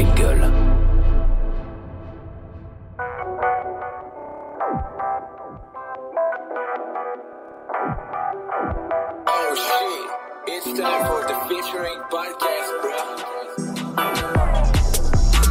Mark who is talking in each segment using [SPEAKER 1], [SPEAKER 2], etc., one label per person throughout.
[SPEAKER 1] Oh,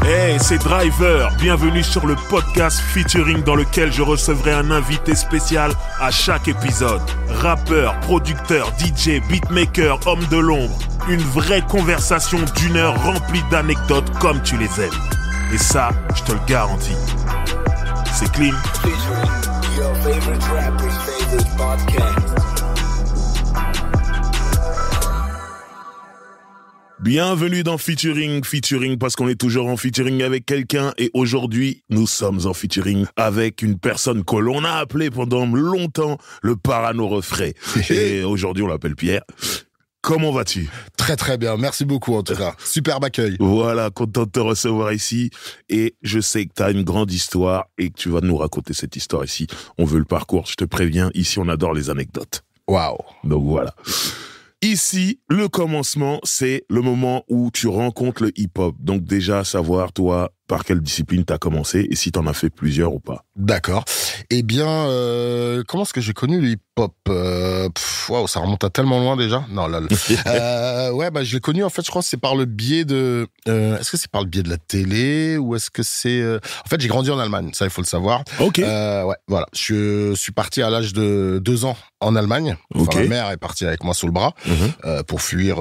[SPEAKER 1] hey, c'est Driver, bienvenue sur le podcast featuring dans lequel je recevrai un invité spécial à chaque épisode. Rappeur, producteur, DJ, beatmaker, homme de l'ombre, une vraie conversation d'une heure remplie d'anecdotes comme tu les aimes. Et ça, je te le garantis. C'est clean. Bienvenue dans Featuring, Featuring, parce qu'on est toujours en featuring avec quelqu'un et aujourd'hui, nous sommes en featuring avec une personne que l'on a appelée pendant longtemps le parano refrain. Et aujourd'hui, on l'appelle Pierre. Comment vas-tu
[SPEAKER 2] Très très bien, merci beaucoup en tout cas. Euh, Superbe accueil.
[SPEAKER 1] Voilà, content de te recevoir ici. Et je sais que tu as une grande histoire et que tu vas nous raconter cette histoire ici. On veut le parcours, je te préviens, ici on adore les anecdotes. Waouh Donc voilà. Ici, le commencement, c'est le moment où tu rencontres le hip-hop. Donc déjà, savoir, toi, par quelle discipline tu as commencé et si tu en as fait plusieurs ou pas.
[SPEAKER 2] D'accord. Eh bien, euh, comment est-ce que j'ai connu le hip-hop euh, Waouh, ça remonte à tellement loin déjà. Non, là. euh, ouais, bah, je l'ai connu, en fait, je crois que c'est par le biais de... Euh, est-ce que c'est par le biais de la télé ou est-ce que c'est... Euh, en fait, j'ai grandi en Allemagne, ça, il faut le savoir. Ok. ouais, voilà. Je suis parti à l'âge de deux ans en Allemagne. Ok. Ma mère est partie avec moi sous le bras mhm. pour fuir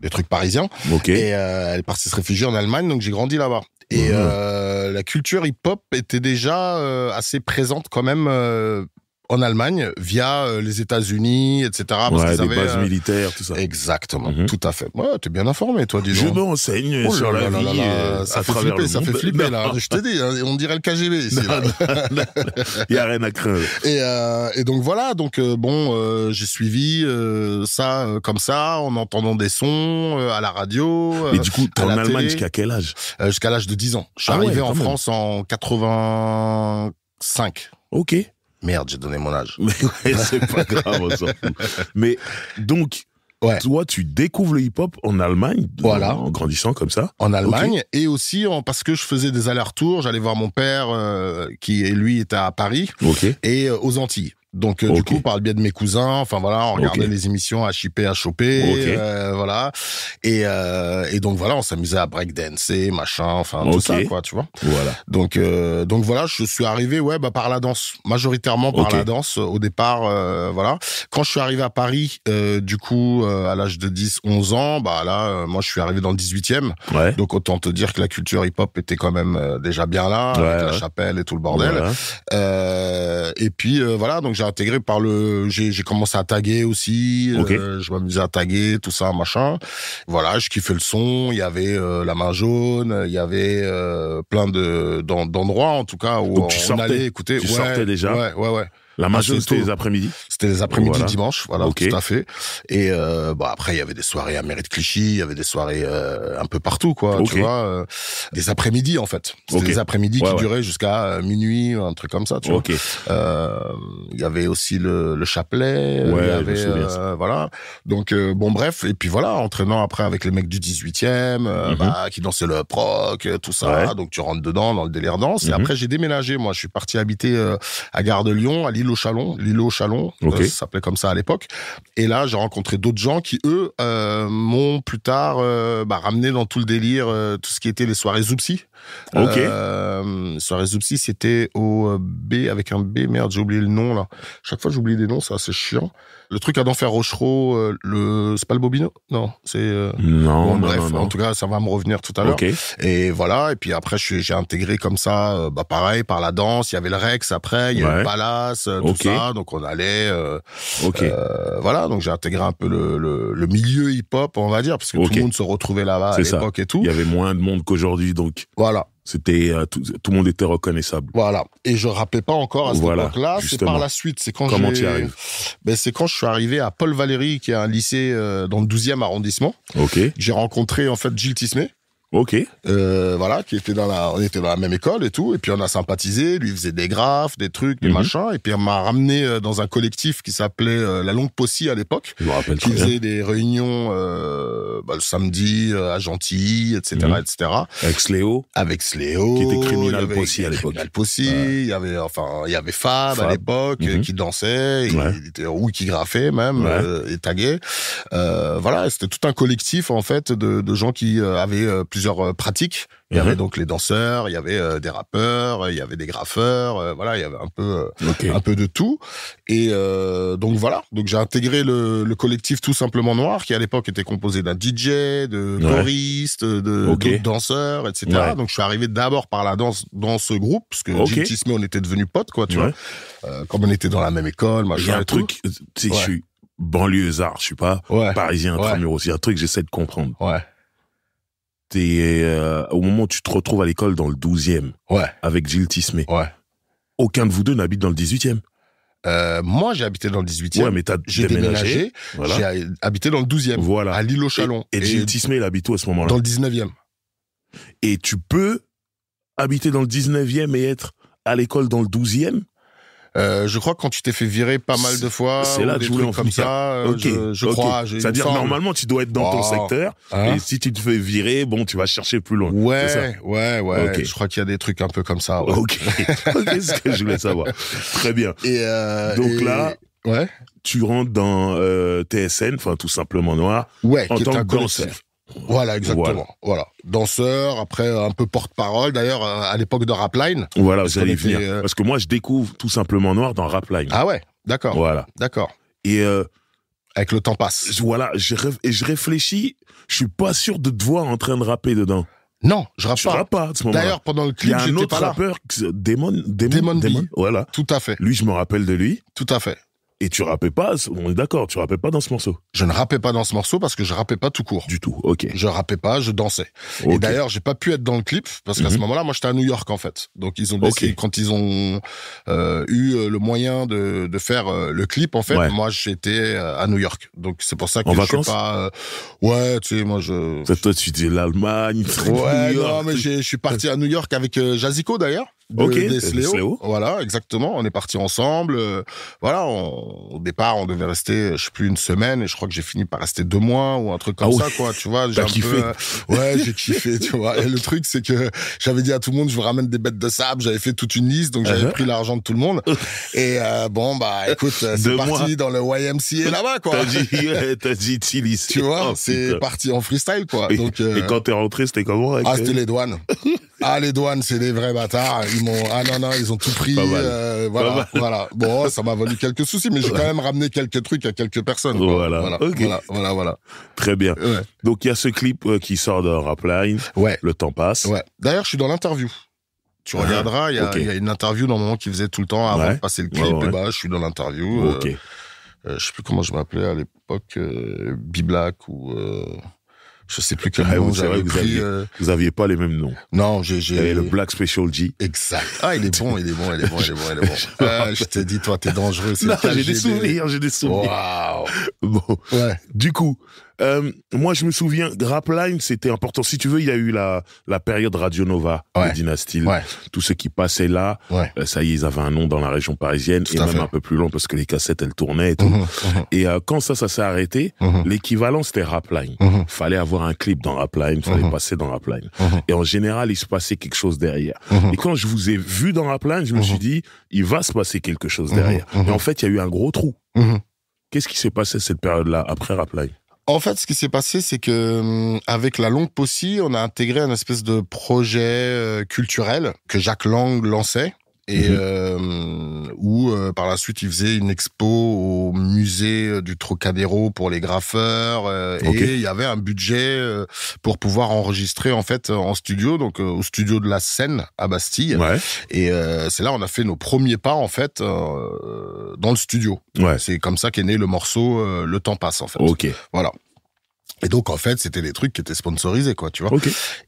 [SPEAKER 2] des trucs parisiens. Ok. Et elle est partie se réfugier en Allemagne, donc j'ai grandi là-bas. Et mmh. euh, la culture hip-hop était déjà euh, assez présente quand même euh, en Allemagne via euh, les États-Unis, etc. Parce ouais, des bases euh, militaires, tout ça. Exactement, mhm. tout à fait. Ouais, t'es bien informé, toi, dis Je m'enseigne. renseigne oh sur la, euh, travers vie monde. ça, fait flipper, ça fait flipper, là. Je te dis, hein, on dirait le KGB ici. Il y a rien à craindre. Et, et donc voilà, donc bon, j'ai suivi ça comme ça, en entendant des sons à la radio. Et du coup, t'es en Allemagne jusqu'à quel âge Jusqu'à l'âge de 10 ans. Je suis ah arrivé en France en 85. Ok. Merde, j'ai donné mon âge. Mais c'est pas grave, Mais
[SPEAKER 1] donc, toi, tu découvres le hip-hop en Allemagne, voilà. en grandissant comme ça. En Allemagne,
[SPEAKER 2] et aussi parce que je faisais des allers-retours, j'allais voir mon père, euh, qui lui est à Paris, et euh, aux Antilles. Donc euh, du coup, par le biais de mes cousins, enfin voilà, on regardait les émissions à HOP. à choper, euh, voilà. Et, euh, et donc voilà, on s'amusait à breakdancer, machin, enfin tout ça quoi, tu vois. Voilà. Donc donc voilà, je suis arrivé ouais bah, par la danse, majoritairement par la danse au départ, voilà. Quand je suis arrivé à Paris, du coup à l'âge de 10, 11 ans, bah là, moi je suis arrivé dans le 18e. Donc autant te dire que la culture hip-hop était quand même déjà bien là, la chapelle et tout le bordel. et puis voilà, donc intégré par le, j'ai, commencé à taguer aussi. je euh, je m'amusais à taguer, tout ça, machin. Voilà, je kiffais le son. Il y avait euh, la main jaune, il y avait euh, plein de d'endroits en tout cas où tu on allait écouter. Tu sortais déjà. Ouais, ouais, ouais. La majorité des après-midi C'était les après-midi dimanche, voilà, tout à fait. Et euh, bah, après, il y avait des soirées à Mérite Clichy, il y avait des soirées euh, un peu partout, quoi, tu vois. Euh, des après-midi, en fait. C'était des après-midi qui duraient jusqu'à euh, minuit, un truc comme ça, tu vois. Euh, il y avait aussi le, le chapelet, il ouais, y avait... voilà. Donc, bon, bref, et puis voilà, entraînant après avec les mecs du 18e, mhm. bah, qui dansaient le proc, tout ça. Donc, tu rentres dedans, dans le délire danse. Et mhm. après, j'ai déménagé, moi. Je suis parti habiter à Gare de Lyon, à l'île au Chalon, euh, ça s'appelait comme ça à l'époque. Et là, j'ai rencontré d'autres gens qui, eux, euh, m'ont plus tard euh, bah, ramené dans tout le délire, tout ce qui était les soirées Zoupsi. Ok. Euh, soirée c'était au euh, B avec un B. Merde, j'ai oublié le nom là. Chaque fois, j'oublie des noms, ça c'est chiant. Le truc à d'enfer Rochereau, euh, le c'est pas le Bobino Non, c'est euh, non, non, Bref, en tout cas, ça va me revenir tout à l'heure. Et voilà. Et puis après, j'ai intégré comme ça, bah pareil par la danse. Il y avait le Rex après, il y avait le Palace, tout ça. Donc on allait. ok. voilà. Donc j'ai intégré un peu le, le, milieu hip-hop, on va dire, parce que tout le monde se retrouvait là-bas à l'époque
[SPEAKER 1] et tout. Il y avait moins de
[SPEAKER 2] monde qu'aujourd'hui, donc. C'était euh, tout, tout, le monde était reconnaissable. Voilà. Et je rappelais pas encore à cette voilà, époque-là. C'est par la suite. C'est quand comment tu arrives ben, c'est quand je suis arrivé à Paul Valéry, qui est un lycée euh, dans le 12e arrondissement. Ok. J'ai rencontré en fait Gilles Tismet. Ok. Euh, voilà, qui était dans la, on était dans la même école et tout, et puis on a sympathisé. Lui faisait des graphes, des trucs, des mhm. machins, et puis on m'a ramené euh, dans un collectif qui s'appelait euh, la Longue Possie à l'époque, qui faisait des réunions euh, bah, le samedi à Gentilly, etc., mhm. etc. Avec Sléo. Avec Sléo. Qui était criminel Possi à l'époque. Il y avait, enfin, il y avait Fab, à l'époque mhm. qui dansait, il ou qui graffait même et taguait. voilà, c'était tout un collectif en fait de, de gens qui avaient plusieurs euh, pratiques. Il y avait mhm. donc les danseurs, il y avait euh, des rappeurs, euh, il y avait des graffeurs, voilà, il y avait un peu un peu de tout. Et donc voilà, donc j'ai intégré le, collectif tout simplement noir qui à l'époque était composé d'un DJ, de choristes, ouais. de danseurs, etc. Donc je suis arrivé d'abord par la danse dans ce groupe parce que okay. Smith, on était devenus potes quoi, tu vois. comme on était dans la même école, moi Il un truc, tu sais, je suis banlieusard,
[SPEAKER 1] je suis pas parisien intramuros. Il y a un truc que j'essaie de comprendre. Ouais t'es euh, au moment où tu te retrouves à l'école dans le 12e, ouais. avec Gilles Tismé. Aucun de vous deux n'habite dans le 18e. Euh, moi, j'ai habité dans le 18e. Ouais, mais j'ai déménagé. J'ai
[SPEAKER 2] habité dans le 12e. À l'île au Chalon. Et, Gilles Tismé, il habite où à ce moment-là Dans le 19e.
[SPEAKER 1] Et tu peux habiter dans le 19e et être à l'école dans le 12e
[SPEAKER 2] euh, je crois que quand tu t'es fait virer pas mal de fois, c'est là des trucs comme ça. Euh, je, crois. C'est-à-dire normalement tu dois être dans ton secteur hein et
[SPEAKER 1] si tu te fais virer, bon, tu vas chercher plus loin. Ouais, ouais, ouais. Je crois qu'il y a des trucs un peu comme ça. Ouais. Ok. ce que je voulais savoir.
[SPEAKER 2] Très bien. Et euh, donc là.
[SPEAKER 1] Ouais. Tu rentres dans euh, TSN, enfin tout simplement noir, ouais, en tant que danseur.
[SPEAKER 2] Voilà, exactement. Voilà. Danseur, après un peu porte-parole, d'ailleurs, euh, à l'époque de Rapline. Voilà, vous allez venir.
[SPEAKER 1] Euh, Parce que moi, je découvre tout simplement Noir dans Rapline. Ah ouais, d'accord. Voilà. D'accord. Et. Euh, Avec le temps passe. Voilà, je rêve, et je réfléchis, je suis pas sûr de te voir en train de rapper dedans. Non, je rappe pas. Rappe pas ce D'ailleurs, pendant le clip, il y a un autre rappeur, Demon, Demon, Demon, Demon, voilà.
[SPEAKER 2] Tout à fait. Lui, je me rappelle de lui. Tout à fait. Et tu rappais pas, on est d'accord, tu rappais pas dans ce morceau. Je ne rappais pas dans ce morceau parce que je rappais pas tout court. Du tout, ok. Je rappais pas, je dansais. Et d'ailleurs, j'ai pas pu être dans le clip parce qu'à ce mhm. moment-là, moi, j'étais à New York en fait. Donc ils ont quand ils ont euh, eu euh, le moyen de, faire euh, le clip en fait, moi, j'étais à New York. Donc c'est pour ça que je suis pas. ouais, tu sais, moi je. toi, tu dis l'Allemagne. Ouais, non, mais je suis parti à New York avec Jazico d'ailleurs ok, des Sléo. Voilà, exactement. On est parti ensemble. Euh, voilà, au départ, on devait rester, euh, je sais plus, une semaine, et je crois que j'ai fini par rester deux mois ou un truc comme ah ça, quoi. Tu vois, j'ai un kiffé. Euh, ouais, j'ai kiffé, tu vois. Et le truc, c'est que j'avais dit à tout le monde, je vous ramène des bêtes de sable. J'avais fait toute une liste, donc j'avais uh-huh. pris l'argent de tout le monde. Et bon, bah, écoute, c'est parti dans le YMCA là-bas, quoi. T'as dit, t'as dit Tu vois, oh, c'est parti en freestyle, quoi. Et, quand
[SPEAKER 1] t'es rentré, c'était comment Ah, c'était
[SPEAKER 2] les douanes. ah, les douanes, c'est des vrais bâtards m'ont. Ah non, non, ils ont tout pris. Euh, voilà, voilà. Bon, oh, ça m'a valu quelques soucis, mais j'ai quand même ramené quelques trucs à quelques personnes. Voilà, voilà,
[SPEAKER 1] voilà, voilà, Très bien. Donc, il y a ce clip euh, qui sort de Rapline. Ouais. Le temps
[SPEAKER 2] passe. Ouais. D'ailleurs, je suis dans l'interview. Tu ah, regarderas, il y, a une interview dans le moment qui faisait tout le temps avant de passer le clip. Bah, je suis dans l'interview. Ok. Euh, je sais plus comment je m'appelais à l'époque, euh, ou je sais plus quel ah, euh, vous, aviez, pas les mêmes noms. Non, j'ai, j'ai. le Black Special G. Exact. Ah, il est bon, il est bon, il est bon, il est bon, il est bon. je ah, te dis, toi, t'es dangereux. Non, j'ai des souvenirs, j'ai des souvenirs. Waouh. Bon.
[SPEAKER 1] Ouais. Du coup, euh, moi, je me souviens, Grapline, c'était important. Si tu veux, il y a eu la, la période Radio Nova, la dynastie, Tout ce qui passait là, euh, ça y est, ils avaient un nom dans la région parisienne tout et même un peu plus long parce que les cassettes, elles tournaient et tout. Mhm, mhm. Et euh, quand ça, ça s'est arrêté, mhm. l'équivalent, c'était Rapline. Fallait avoir un clip dans Rapline, fallait passer dans Rapline. Et en général, il se passait quelque chose derrière. Et quand je vous ai vu dans Rapline, je me suis dit, il va se passer quelque chose derrière. Et en fait, il y a eu un gros trou. Qu'est-ce qui s'est passé cette période-là après
[SPEAKER 2] Rapline en fait, ce qui s'est passé, c'est que euh, avec la longue possie, on a intégré un espèce de projet euh, culturel que Jacques Lang lançait et mhm. euh, où euh, par la suite il faisait une expo au musée euh, du Trocadéro pour les graffeurs euh, et il y avait un budget pour pouvoir enregistrer en fait en studio donc au studio de la scène à Bastille et c'est là on a fait nos premiers pas en fait dans le studio ouais. c'est comme ça qu'est né le morceau le temps passe en fait ok voilà et donc en fait, c'était des trucs qui étaient sponsorisés quoi, tu vois.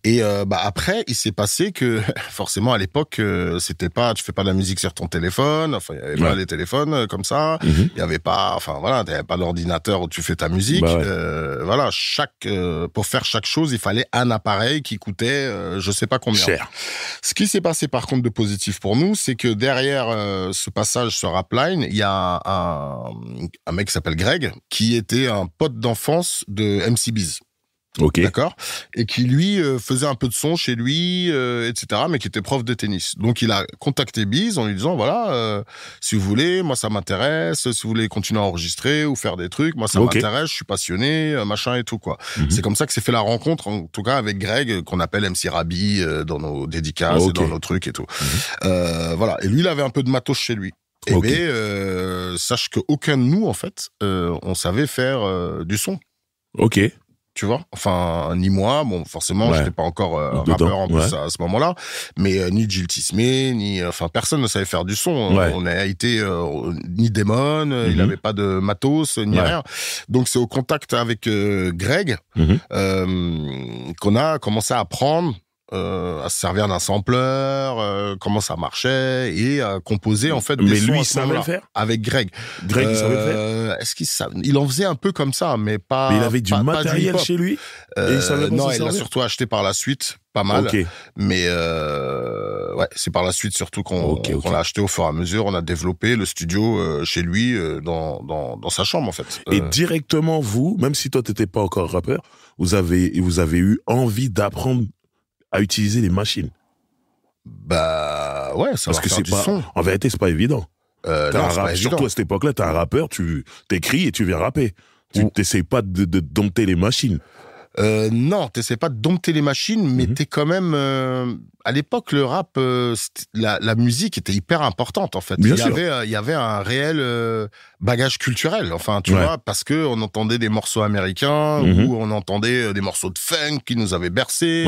[SPEAKER 2] Et euh, bah après, il s'est passé que forcément à l'époque, euh, c'était pas tu fais pas de la musique sur ton téléphone, enfin il y avait pas les téléphones euh, comme ça, mhm. il n'y y avait pas enfin voilà, t'avais pas l'ordinateur où tu fais ta musique. Bah voilà, chaque pour faire chaque chose, il fallait un appareil qui coûtait je sais pas combien. Cher. Ce qui s'est passé par contre de positif pour nous, c'est que derrière ce passage sur Upline, il y a un, un, un mec qui s'appelle Greg qui était un pote d'enfance de MC Biz. D'accord. Et qui lui euh, faisait un peu de son chez lui, euh, etc. Mais qui était prof de tennis. Donc il a contacté Biz en lui disant voilà, euh, si vous voulez, moi ça m'intéresse. Si vous voulez continuer à enregistrer ou faire des trucs, moi ça m'intéresse. Je suis passionné, machin et tout quoi. Mhm. C'est comme ça que s'est fait la rencontre en tout cas avec Greg qu'on appelle MC Rabi dans nos dédicaces dans nos trucs et tout. Mhm. voilà. Et lui il avait un peu de matos chez lui. Et eh okay. Ben, sache qu'aucun de nous en fait, on savait faire du son. Ok. Tu vois, enfin ni moi, bon forcément j'étais pas encore euh, rappeur en plus à, ce moment-là, mais euh, ni Jill Tismé, ni euh, enfin personne ne savait faire du son. On a été ni Damon, il n'avait mhm. pas de matos ni rien. Donc c'est au contact avec Greg mhm. qu'on a commencé à apprendre euh, à se servir d'un sampleur euh, comment ça marchait et à composer en fait. Des mais lui, il savait le faire avec Greg. Greg, il savait le faire. Euh, est-ce qu'il Il en faisait un peu comme ça, mais pas. il avait du matériel chez lui. Et il non, il l'a surtout acheté par la suite, pas mal. Okay. Mais ouais, c'est par la suite surtout qu'on l'a acheté au fur et à mesure. On a développé le studio chez lui, dans, dans, dans, sa chambre en fait. Et
[SPEAKER 1] directement vous, même si toi t'étais pas encore rappeur, vous avez vous avez eu envie d'apprendre à utiliser les machines. Bah ouais, ça Parce va que c'est pas. En vérité, c'est pas évident. Euh, non, surtout à cette époque-là, t'es un rappeur, tu t'écris et tu viens rapper. Tu t'essayes
[SPEAKER 2] pas de, de, dompter les machines. Euh, non, t'essaies pas de dompter les machines, mais tu mhm. t'es quand même. Euh, à l'époque, le rap, euh, la, musique était hyper importante en fait. il y avait, euh, il y avait un réel bagage culturel. Enfin, tu vois, parce que on entendait des morceaux américains ou mhm. on entendait des morceaux de funk qui nous avaient bercés,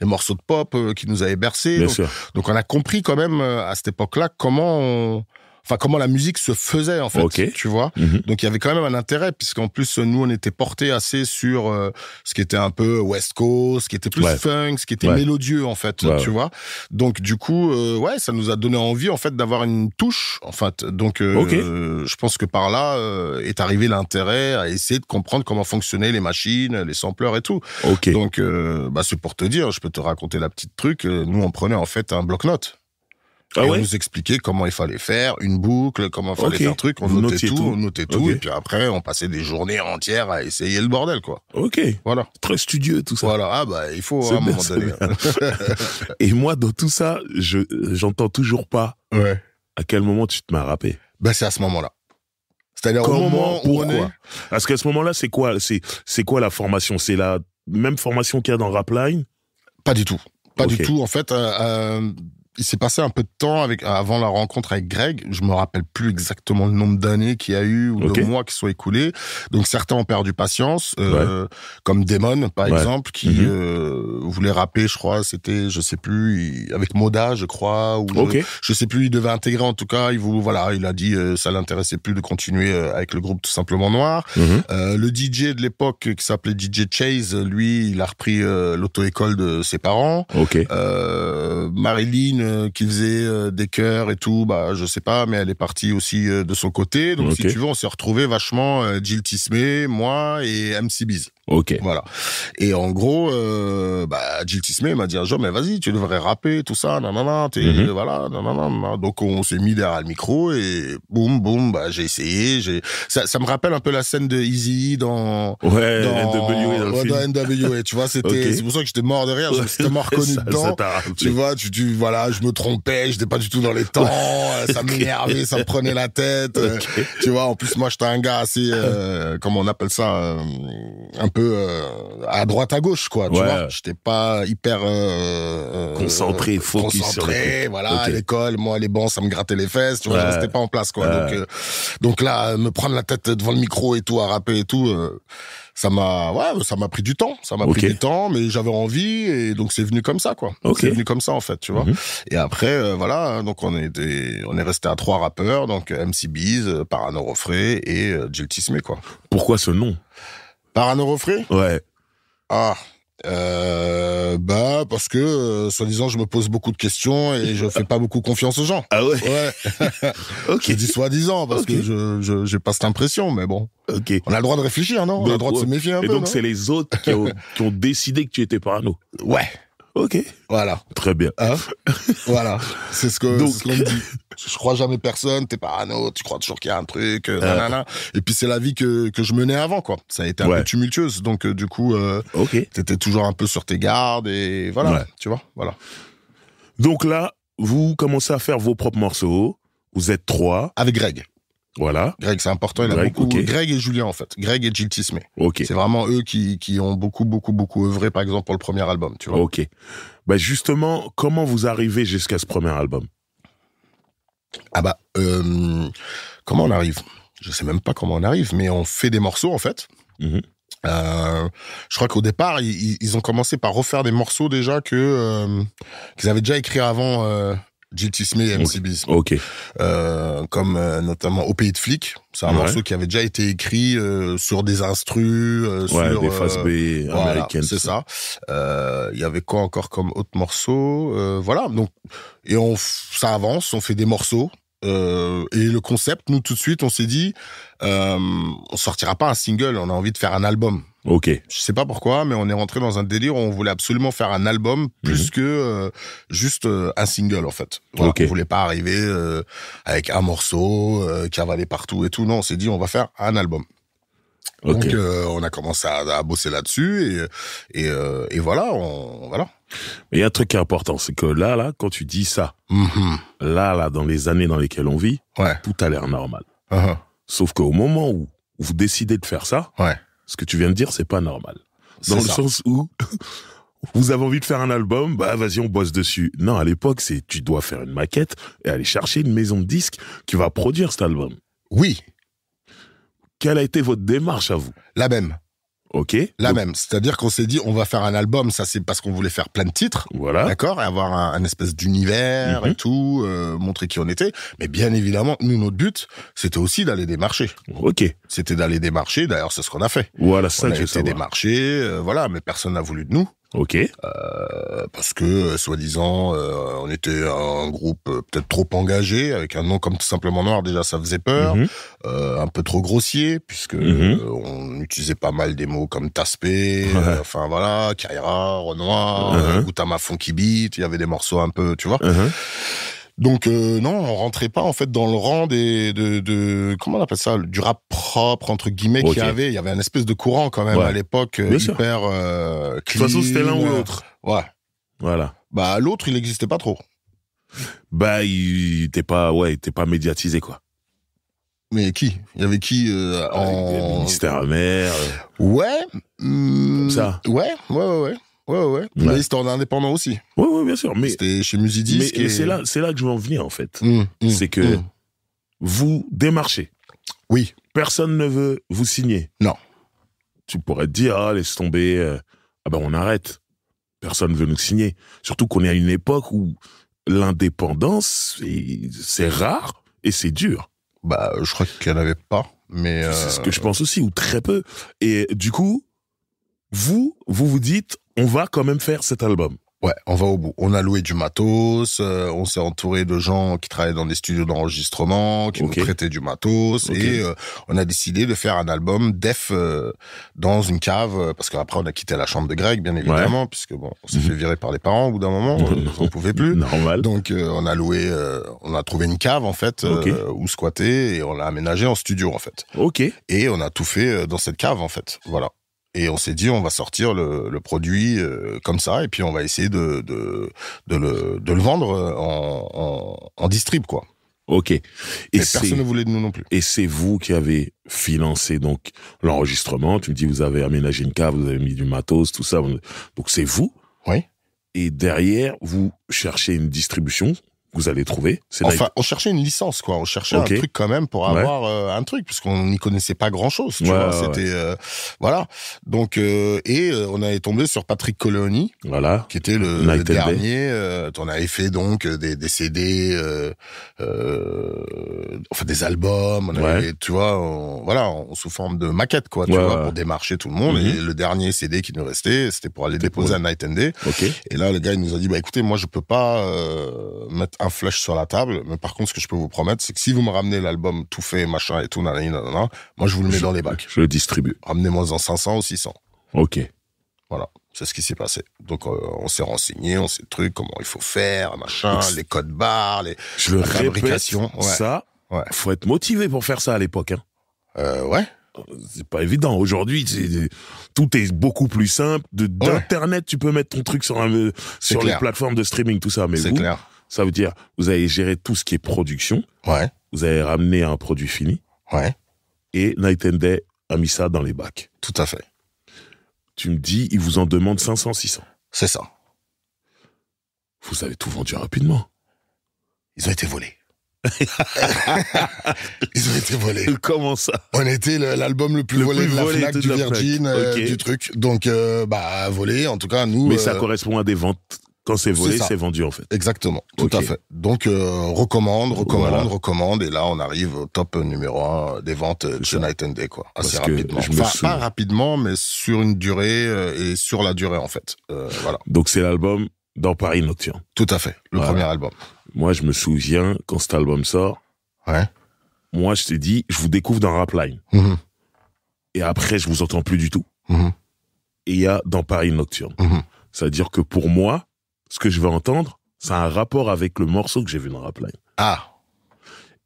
[SPEAKER 2] des, morceaux de pop qui nous avaient bercés. Donc, donc, on a compris quand même à cette époque-là comment on enfin comment la musique se faisait en fait, tu vois. Mhm. Donc il y avait quand même un intérêt puisqu'en plus nous on était porté assez sur euh, ce qui était un peu West Coast, ce qui était plus funk, ce qui était mélodieux en fait, tu vois. Donc du coup euh, ouais, ça nous a donné envie en fait d'avoir une touche en fait. Donc euh, je pense que par là est arrivé l'intérêt à essayer de comprendre comment fonctionnaient les machines, les sampleurs et tout. Okay. Donc bah c'est pour te dire, je peux te raconter la petite truc, nous on prenait en fait un bloc-notes ah on nous expliquait comment il fallait faire une boucle, comment il fallait faire un truc. On notait tout, on notait tout, et puis après on passait des journées entières à essayer le bordel, quoi. Ok. Voilà. Très studieux tout ça. Voilà. Ah bah il faut un moment donné. Hein.
[SPEAKER 1] et moi dans tout ça, je j'entends toujours pas. À quel moment tu te à rapper Bah c'est à ce moment-là. C'est-à-dire au moment où on est. Parce qu'à ce moment-là, c'est quoi C'est c'est quoi la formation C'est la même formation qu'il y a dans Rapline
[SPEAKER 2] Pas du tout. Pas du tout. En fait, euh, euh il s'est passé un peu de temps avec, avant la rencontre avec Greg. Je me rappelle plus exactement le nombre d'années qu'il y a eu ou de mois qui sont écoulés. Donc certains ont perdu patience, euh, comme Damon par exemple, qui mhm. euh, voulait rapper, je crois, c'était, je sais plus, avec Moda, je crois, ou je, sais plus, il devait intégrer en tout cas. Il vous voilà, il a dit euh, ça l'intéressait plus de continuer avec le groupe tout simplement noir. Mhm. le DJ de l'époque qui s'appelait DJ Chase, lui, il a repris l'auto-école de ses parents. Euh, Marilyn copine euh, qui faisait euh, des chœurs et tout, bah je sais pas, mais elle est partie aussi euh, de son côté. Donc si tu veux, on s'est retrouvé vachement Jill Tismé, moi et MC Biz. Ok. Voilà. Et en gros, bah, Jill Tismé m'a dit un jour, mais vas-y, tu devrais rapper, tout ça, nanana, t'es, mm -hmm. voilà, nanana. Donc, on s'est mis derrière le micro et boum, boum, bah, j'ai essayé, j'ai, ça, me rappelle un peu la scène de Easy dans, dans, NWA dans, dans NWA, tu vois, c'était, c'est pour ça que j'étais mort derrière j'étais mort connu dedans. tu vois, tu, tu, voilà, je me trompais, j'étais pas du tout dans les temps, euh, ça m'énervait, ça me prenait la tête. Euh, tu vois, en plus moi j'étais un gars assez, euh, comment on appelle ça, euh, un peu à droite à gauche quoi. Tu vois, j'étais pas hyper concentré, focus concentré, sur Voilà, l'école, moi les bancs, ça me grattait les fesses. Tu vois, j'étais pas en place quoi. Donc, donc là, me prendre la tête devant le micro et tout, à rapper et tout ça m'a ouais, ça m'a pris du temps, ça m'a pris du temps, mais j'avais envie et donc c'est venu comme ça quoi. C'est venu comme ça en fait, tu vois. Mhm. Et après euh, voilà, hein, donc on était on est resté à trois rappeurs, donc euh, MC Biz, euh, Paranorofré et euh, quoi. Pourquoi ce nom Paranorofré Ouais. Ah, euh, bah parce que euh, soi-disant je me pose beaucoup de questions et je fais pas beaucoup confiance aux gens. Ah ouais. ouais. ok. Je dis soi-disant parce que je j'ai pas cette impression, mais bon. Ok. On a le droit de réfléchir, non On a le bah, droit de se méfier un peu. Et donc c'est les autres qui ont, qui ont, décidé que tu étais parano. Ouais. Ok. Voilà. Très bien. Hein voilà. C'est ce que me Je crois jamais personne, t'es parano, tu crois toujours qu'il y a un truc, euh, euh. Et puis c'est la vie que, je menais avant, quoi. Ça a été un peu tumultueuse. Donc euh, du coup, okay. t'étais toujours un peu sur tes gardes et voilà. Tu vois, voilà. Donc là, vous commencez à faire vos propres morceaux. Vous êtes trois. Avec Greg. Voilà. Greg, c'est important. Greg, et Julien, en fait. Greg et Gilles Tismé. Ok. C'est vraiment eux qui, qui ont beaucoup, beaucoup, beaucoup œuvré, par exemple, pour le premier album, tu vois. Ok. Bah,
[SPEAKER 1] justement, comment vous arrivez jusqu'à ce premier
[SPEAKER 2] album? Ah bah, euh, comment on arrive? Je sais même pas comment on arrive, mais on fait des morceaux, en fait. Mm-hmm. Euh, je crois qu'au départ, ils, ont commencé par refaire des morceaux déjà que euh, qu'ils avaient déjà écrits avant JT Smith et MC euh, comme euh, notamment Au pays de flics. C'est un morceau qui avait déjà été écrit euh, sur des instrus, sur des fast B C'est ça. Il y avait quoi encore comme autre morceau Voilà. Donc et on ça avance, on fait des morceaux. Euh, et le concept, nous tout de suite, on s'est dit, euh, on sortira pas un single, on a envie de faire un album. Ok. Je sais pas pourquoi, mais on est rentré dans un délire où on voulait absolument faire un album plus mhm. que euh, juste un single en fait. On voulait pas arriver avec un morceau qui avalait partout et tout. Non, on s'est dit on va faire un album. Donc on a commencé à, bosser là-dessus et et, voilà, on, voilà, mais il y a un
[SPEAKER 1] truc important, c'est que là, là, quand tu dis ça, mm-hmm. là, là, dans les années dans lesquelles on vit, tout a l'air normal. Uh-huh. Sauf qu'au moment où vous décidez de faire ça, ce que tu viens de dire, c'est pas normal. Dans le sens où vous avez envie de faire un album, bah vas-y, on bosse dessus. Non, à l'époque, c'est tu dois faire une maquette et aller chercher une maison de disques qui
[SPEAKER 2] va produire cet album. Oui. Quelle a été votre démarche à vous La même. Ok. La même. C'est-à-dire qu'on s'est dit, on va faire un album. Ça, c'est parce qu'on voulait faire plein de titres. Voilà. D'accord. Et avoir un, espèce d'univers et mhm. tout, euh, montrer qui on était. Mais bien évidemment, nous, notre but, c'était aussi d'aller démarcher. Ok. C'était d'aller démarcher. D'ailleurs, c'est ce qu'on a fait. Voilà, ça on a été démarcher. Euh, voilà, mais personne n'a voulu de nous. Ok. Euh, parce que, euh, soi-disant, euh, on était un groupe peut-être trop engagé, avec un nom comme tout simplement noir, déjà ça faisait peur, mhm. un peu trop grossier, puisque mhm. on utilisait pas mal des mots comme Taspé, enfin voilà, Kaira, Renoir, mm Goutama Funky il y avait des morceaux un peu, tu vois. Mhm. Donc euh, non, on rentrait pas en fait dans le rang des de, de comment on appelle ça du rap propre entre guillemets qu'il y avait. Il y avait un espèce de courant quand même à l'époque euh, hyper. Euh, de toute façon, c'était l'un ou l'autre. Ouais. Voilà. Bah l'autre, il n'existait pas trop.
[SPEAKER 1] Bah il était pas ouais, il était pas médiatisé
[SPEAKER 2] quoi. Mais qui Il y avait qui euh, en... Ministère amer. Ouais. Mm, comme ça. Ouais, ouais, ouais. ouais. Ouais, ouais, ouais. Mais c'était indépendant aussi. Ouais, ouais, bien sûr. Mais c'était chez Musidisc. Mais, c'est là, c'est là
[SPEAKER 1] que je veux en venir en fait. Hum, hum, c'est que hum. vous démarchez. Oui. Personne ne veut vous signer. Non. Tu pourrais te dire, ah, laisse tomber. Euh, ah ben on arrête. Personne veut nous signer. Surtout qu'on est à une époque où l'indépendance, c'est rare et c'est dur. Bah, je crois qu'il n'y en avait pas, mais. C'est ce euh, que je pense aussi, ou très peu. Et du coup,
[SPEAKER 2] vous, vous vous dites, on va quand même faire cet album. Ouais, on va au bout. On a loué du matos, euh, on s'est entouré de gens qui travaillaient dans des studios d'enregistrement, qui nous prêtaient du matos, et euh, on a décidé de faire un album def euh, dans une cave, parce qu'après on a quitté la chambre de Greg, bien évidemment, puisque bon, on s'est mhm. fait virer par les parents au bout d'un moment, on pouvait plus. Normal. Donc on a loué, on a trouvé une cave en fait où squatter et on l'a aménagé en studio en fait. Ok. Et on a tout fait dans cette cave en fait, voilà. Et on s'est dit, on va sortir le, produit euh, comme ça, et puis on va essayer de, de, le, de le, vendre euh, en, en, distrib, quoi. Ok. Et personne ne voulait de nous non plus.
[SPEAKER 1] Et c'est vous qui avez financé donc l'enregistrement. Tu me dis, vous avez aménagé une cave, vous avez mis du matos, tout ça. Donc c'est vous. Oui. Et derrière, vous cherchez une distribution vous allez trouver. Enfin,
[SPEAKER 2] on cherchait une licence, quoi. On cherchait un truc quand même pour avoir euh, un truc, puisqu'on n'y connaissait pas grand-chose. Tu vois, c'était euh, voilà. Donc euh, et on avait tombé sur Patrick Colony, voilà, qui était le, dernier. on avait fait donc des, des CD, enfin des albums. On avait, tu vois, voilà, on, sous forme de maquette, quoi, tu vois, pour démarcher tout le monde. Mhm. Et le dernier CD qui nous restait, c'était pour aller déposer à Night and Day. Et là, le gars il nous a dit, bah écoutez, moi je peux pas mettre un flush sur la table. Mais par contre, ce que je peux vous promettre, c'est que si vous me ramenez l'album tout fait, machin et tout, nanani, nanana, moi je vous le mets dans les bacs. Je le distribue. Ramenez-moi en 500 ou 600. Ok. Voilà. C'est ce qui s'est passé. Donc, euh, on s'est renseigné, on sait le truc, comment il faut faire, machin, les codes barres, les je fabrications. Ça,
[SPEAKER 1] faut être motivé pour faire ça à l'époque. Hein. Euh, ouais. C'est pas évident. Aujourd'hui, tout est beaucoup plus simple. D'internet, tu peux mettre ton truc sur, un, euh, sur les plateformes de streaming, tout ça. Mais c'est clair. Ça veut dire, vous avez géré tout ce qui est production. Ouais. Vous avez ramené un produit fini. Ouais. Et Night and Day a mis ça dans les bacs. Tout à fait. Tu me dis, ils vous en demandent 500, 600. C'est ça. Vous avez tout vendu rapidement. Ils ont été volés.
[SPEAKER 2] Ils ont été volés. Comment ça On était l'album le plus volé de la du Virgin, euh, du truc. Donc, euh, bah, volé, en tout cas, nous. Mais ça euh, correspond à des ventes c'est volé, c'est vendu en fait. Exactement, tout à fait. Donc euh, recommande, recommande, recommande, et là on arrive au top numéro un euh, des ventes euh, de Night and Day quoi, assez rapidement. pas rapidement, mais sur une durée et sur la durée en fait. voilà. Donc c'est l'album dans Paris
[SPEAKER 1] Nocturne. Tout à fait, le premier album. Moi je me souviens quand cet album sort. Moi je t'ai dit, je vous découvre dans Rapline. Mm-hmm. Et après je vous entends plus du tout. Mm-hmm. Et il y a dans Paris Nocturne. Mm-hmm. C'est-à-dire que pour moi, ce que je vais entendre, ça a un rapport avec le morceau que j'ai vu dans Rapline. Ah.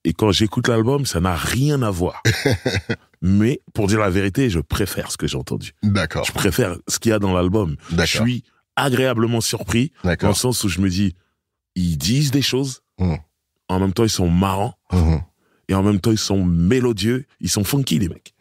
[SPEAKER 1] Et quand j'écoute l'album, ça n'a rien à voir. Mais pour dire la vérité, je préfère ce que j'ai entendu. D'accord. Je préfère ce qu'il y a dans l'album. Je suis agréablement surpris dans le sens où je me dis, ils disent des choses. Hum. En même temps, ils sont marrants. Hum, hum. Et en même temps, ils sont mélodieux. Ils sont funky, les mecs.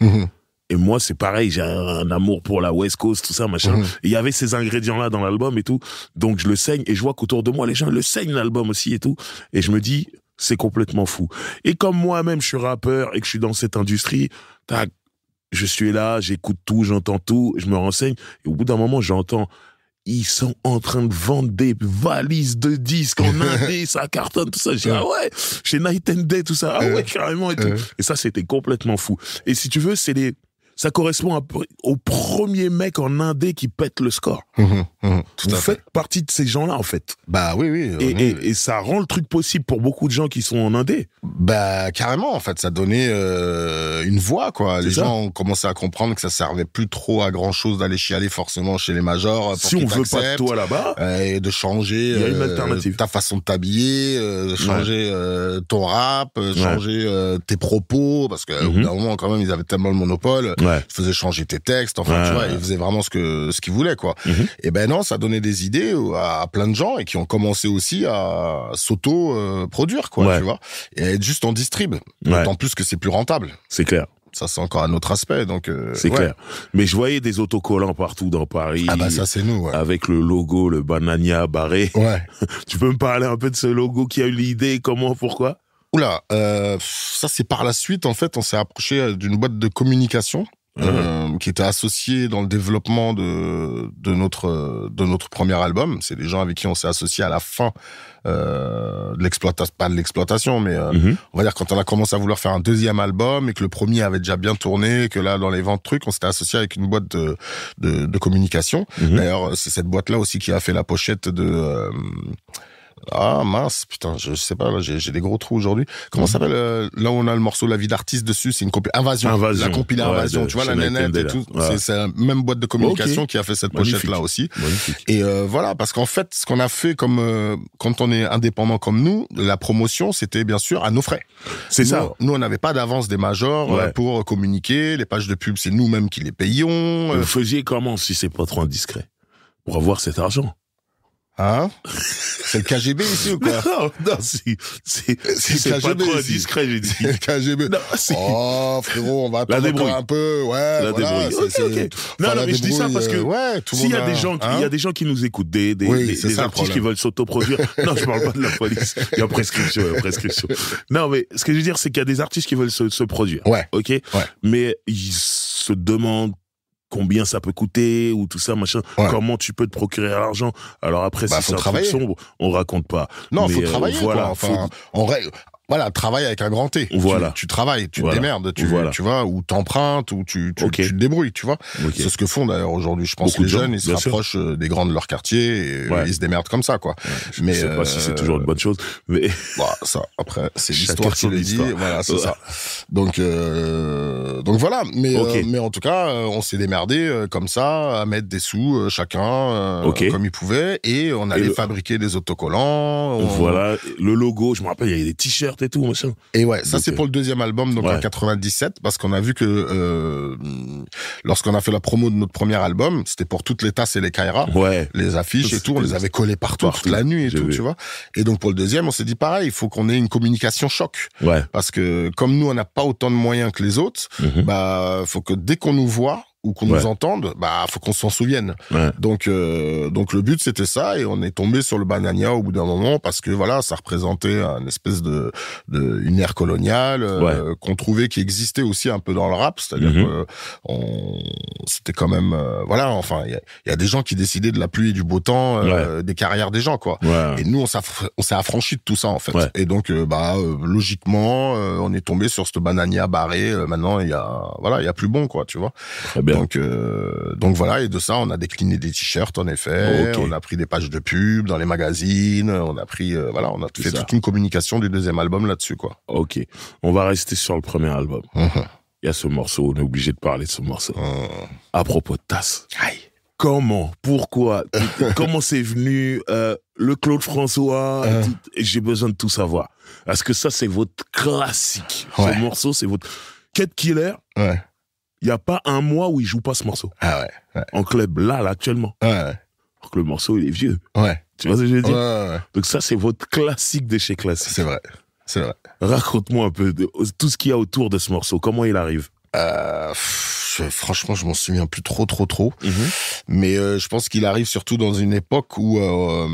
[SPEAKER 1] Et moi, c'est pareil, j'ai un, amour pour la West Coast, tout ça, machin. Mhm. Il y avait ces ingrédients-là dans l'album et tout. Donc, je le saigne et je vois qu'autour de moi, les gens le saignent l'album aussi et tout. Et je me dis, c'est complètement fou. Et comme moi-même, je suis rappeur et que je suis dans cette industrie, tac, je suis là, j'écoute tout, j'entends tout, je me renseigne. Et au bout d'un moment, j'entends ils sont en train de vendre des valises de disques en Indé, ça cartonne, tout ça. J'ai ah ouais, chez Night and Day, tout ça. Ah ouais, carrément et Et ça, c'était complètement fou. Et si tu veux, c'est les, ça correspond au premier mec en Indé qui pète le score.
[SPEAKER 2] Mmh, mmh, mmh.
[SPEAKER 1] Vous faites fait. partie de ces gens-là, en fait.
[SPEAKER 2] Bah oui, oui. Et, ça rend le truc possible pour beaucoup de gens qui sont en Indé. Bah carrément, en fait. Ça donnait euh, une voix, quoi. Les gens ont commencé à comprendre que ça servait plus trop à grand-chose d'aller chialer forcément chez les majors. Euh, pour si on veut pas de toi là-bas. Euh, et de changer ta façon de t'habiller, changer ton rap, changer tes propos, parce qu'au mhm. bout d'un moment, quand même, ils avaient tellement le monopole ouais. faisait changer tes textes, enfin tu vois, il faisait vraiment ce que ce qu'il voulait quoi. Mhm. Et ben non, ça donnait des idées à, plein de gens et qui ont commencé aussi à s'auto euh, produire quoi, tu vois, et à être juste en distrib. D'autant plus que c'est plus rentable. C'est clair ça c'est encore un autre aspect donc euh, c'est clair mais je voyais
[SPEAKER 1] des autocollants partout dans Paris ah bah ça c'est nous ouais. avec le logo le banania barré ouais tu peux me parler un peu de ce logo qui a eu l'idée comment pourquoi
[SPEAKER 2] Oula, euh, ça c'est par la suite en fait, on s'est approché euh, d'une boîte de communication mmh. euh, qui était associée dans le développement de, de notre euh, de notre premier album. C'est des gens avec qui on s'est associé à la fin de l'exploitation, pas de l'exploitation, mais mmh. on va dire quand on a commencé à vouloir faire un deuxième album et que le premier avait déjà bien tourné, que là dans les ventes trucs, on s'était associé avec une boîte de de, communication. Mmh. D'ailleurs, c'est cette boîte là aussi qui a fait la pochette de ah mince, putain, je sais pas, j'ai des gros trous aujourd'hui. Comment mhm. s'appelle euh, Là où on a le morceau La vie d'artiste dessus, c'est une compilation. Invasion. La tu vois, la nénette et tout. C'est la même boîte de communication qui a fait cette pochette-là aussi. Et euh, voilà, parce qu'en fait, ce qu'on a fait comme euh, quand on est indépendant comme nous, la promotion, c'était bien sûr à nos frais. C'est ça. Nous, on n'avait pas d'avance des majors pour communiquer. Les pages de pub, c'est nous-mêmes qui les payons Vous faisiez comment si c'est pas trop indiscret Pour avoir cet argent Hein C'est le KGB ici ou quoi Non, non, c'est c'est pas trop discret, j'ai dit. C'est le KGB. Non, oh frérot, on va attendre un peu, ouais. La voilà, débrouille. Ok, ok. Non, non, mais je dis ça parce que euh, s'il y a, des gens, hein? il y a des
[SPEAKER 1] gens qui nous écoutent, des des, des, artistes qui veulent s'autoproduire. non, je parle pas de la police. Il y a prescription, il y a prescription. Non, mais ce que je veux dire, c'est qu'il y a des artistes qui veulent se, se produire. Ouais. Ok. Ouais. Mais ils se demandent combien ça peut coûter ou tout ça machin comment tu peux te procurer l'argent alors après bah, si c'est un sombre
[SPEAKER 2] on raconte pas non il faut euh, travailler voilà enfin on voilà, travaille avec un grand T. Voilà. Tu, travailles, tu te démerdes, tu, tu vois, ou t'empruntes, ou tu, tu, tu, te débrouilles, tu vois. C'est ce que font d'ailleurs aujourd'hui, je pense, que les jeunes, ils se rapprochent euh, des grands de leur quartier et euh, ils se démerdent comme ça, quoi. Je mais, sais pas si c'est toujours euh, une bonne chose, mais. Bah, ça, après, c'est l'histoire qui le dit, voilà, c'est ça. Donc, donc voilà, mais, mais en tout cas, on s'est démerdé comme ça, à mettre des sous chacun, comme il pouvait et on allait fabriquer des autocollants. Voilà, le logo, je me rappelle, il y avait des t-shirts et tout,
[SPEAKER 1] Et ouais, ça c'est euh, pour
[SPEAKER 2] le deuxième album, donc en 97, parce qu'on a vu que euh, lorsqu'on a fait la promo de notre premier album, c'était pour toutes les tasses et les Kaira, ouais. les affiches et tout, on les avait collées partout, toute la nuit et tout, tu vois. Et donc pour le deuxième, on s'est dit pareil, il faut qu'on ait une communication choc. Ouais. Parce que comme nous, on n'a pas autant de moyens que les autres, mm bah faut que dès qu'on nous voit, ou qu'on nous entende, bah faut qu'on s'en souvienne. Donc euh, donc le but c'était ça et on est tombé sur le banania au bout d'un moment parce que voilà ça représentait une espèce de, de une ère coloniale euh, qu'on trouvait qui existait aussi un peu dans le rap, c'est-à-dire mhm. que euh, on c'était quand même voilà enfin il y, a, des gens qui décidaient de la pluie et du beau temps, des carrières des gens quoi. Et nous on s'est affranchi de tout ça en fait. Et donc bah logiquement on est tombé sur ce banania barré. maintenant il y a voilà il y a plus bon quoi tu vois. bien, donc, euh, donc voilà, et de ça, on a décliné des t-shirts, en effet. On a pris des pages de pub dans les magazines. On a pris, euh, voilà, on a fait toute une communication du deuxième album là-dessus, quoi. Ok. On va
[SPEAKER 1] rester sur le premier album. Mhm. Il y a ce morceau, on est obligé de parler de ce morceau. Euh. À propos de Tasse. comment, pourquoi, comment c'est venu, le Claude François, j'ai besoin de tout savoir. Parce que ça, c'est votre classique. Ce morceau, c'est votre quête Killer. Ouais. Il n'y a pas un mois où il joue pas ce morceau. Ah ouais. En club, là, actuellement. Ouais. que le morceau, il est vieux. Ouais. Tu vois ce que je veux dire Donc ça, c'est votre classique de chez classique. C'est vrai. C'est vrai. Raconte-moi un peu
[SPEAKER 2] tout ce qu'il y a autour de ce morceau. Comment il arrive euh, franchement, je m'en souviens plus trop, trop, trop. Mhm. Mais euh, je pense qu'il arrive surtout dans une époque où, euh,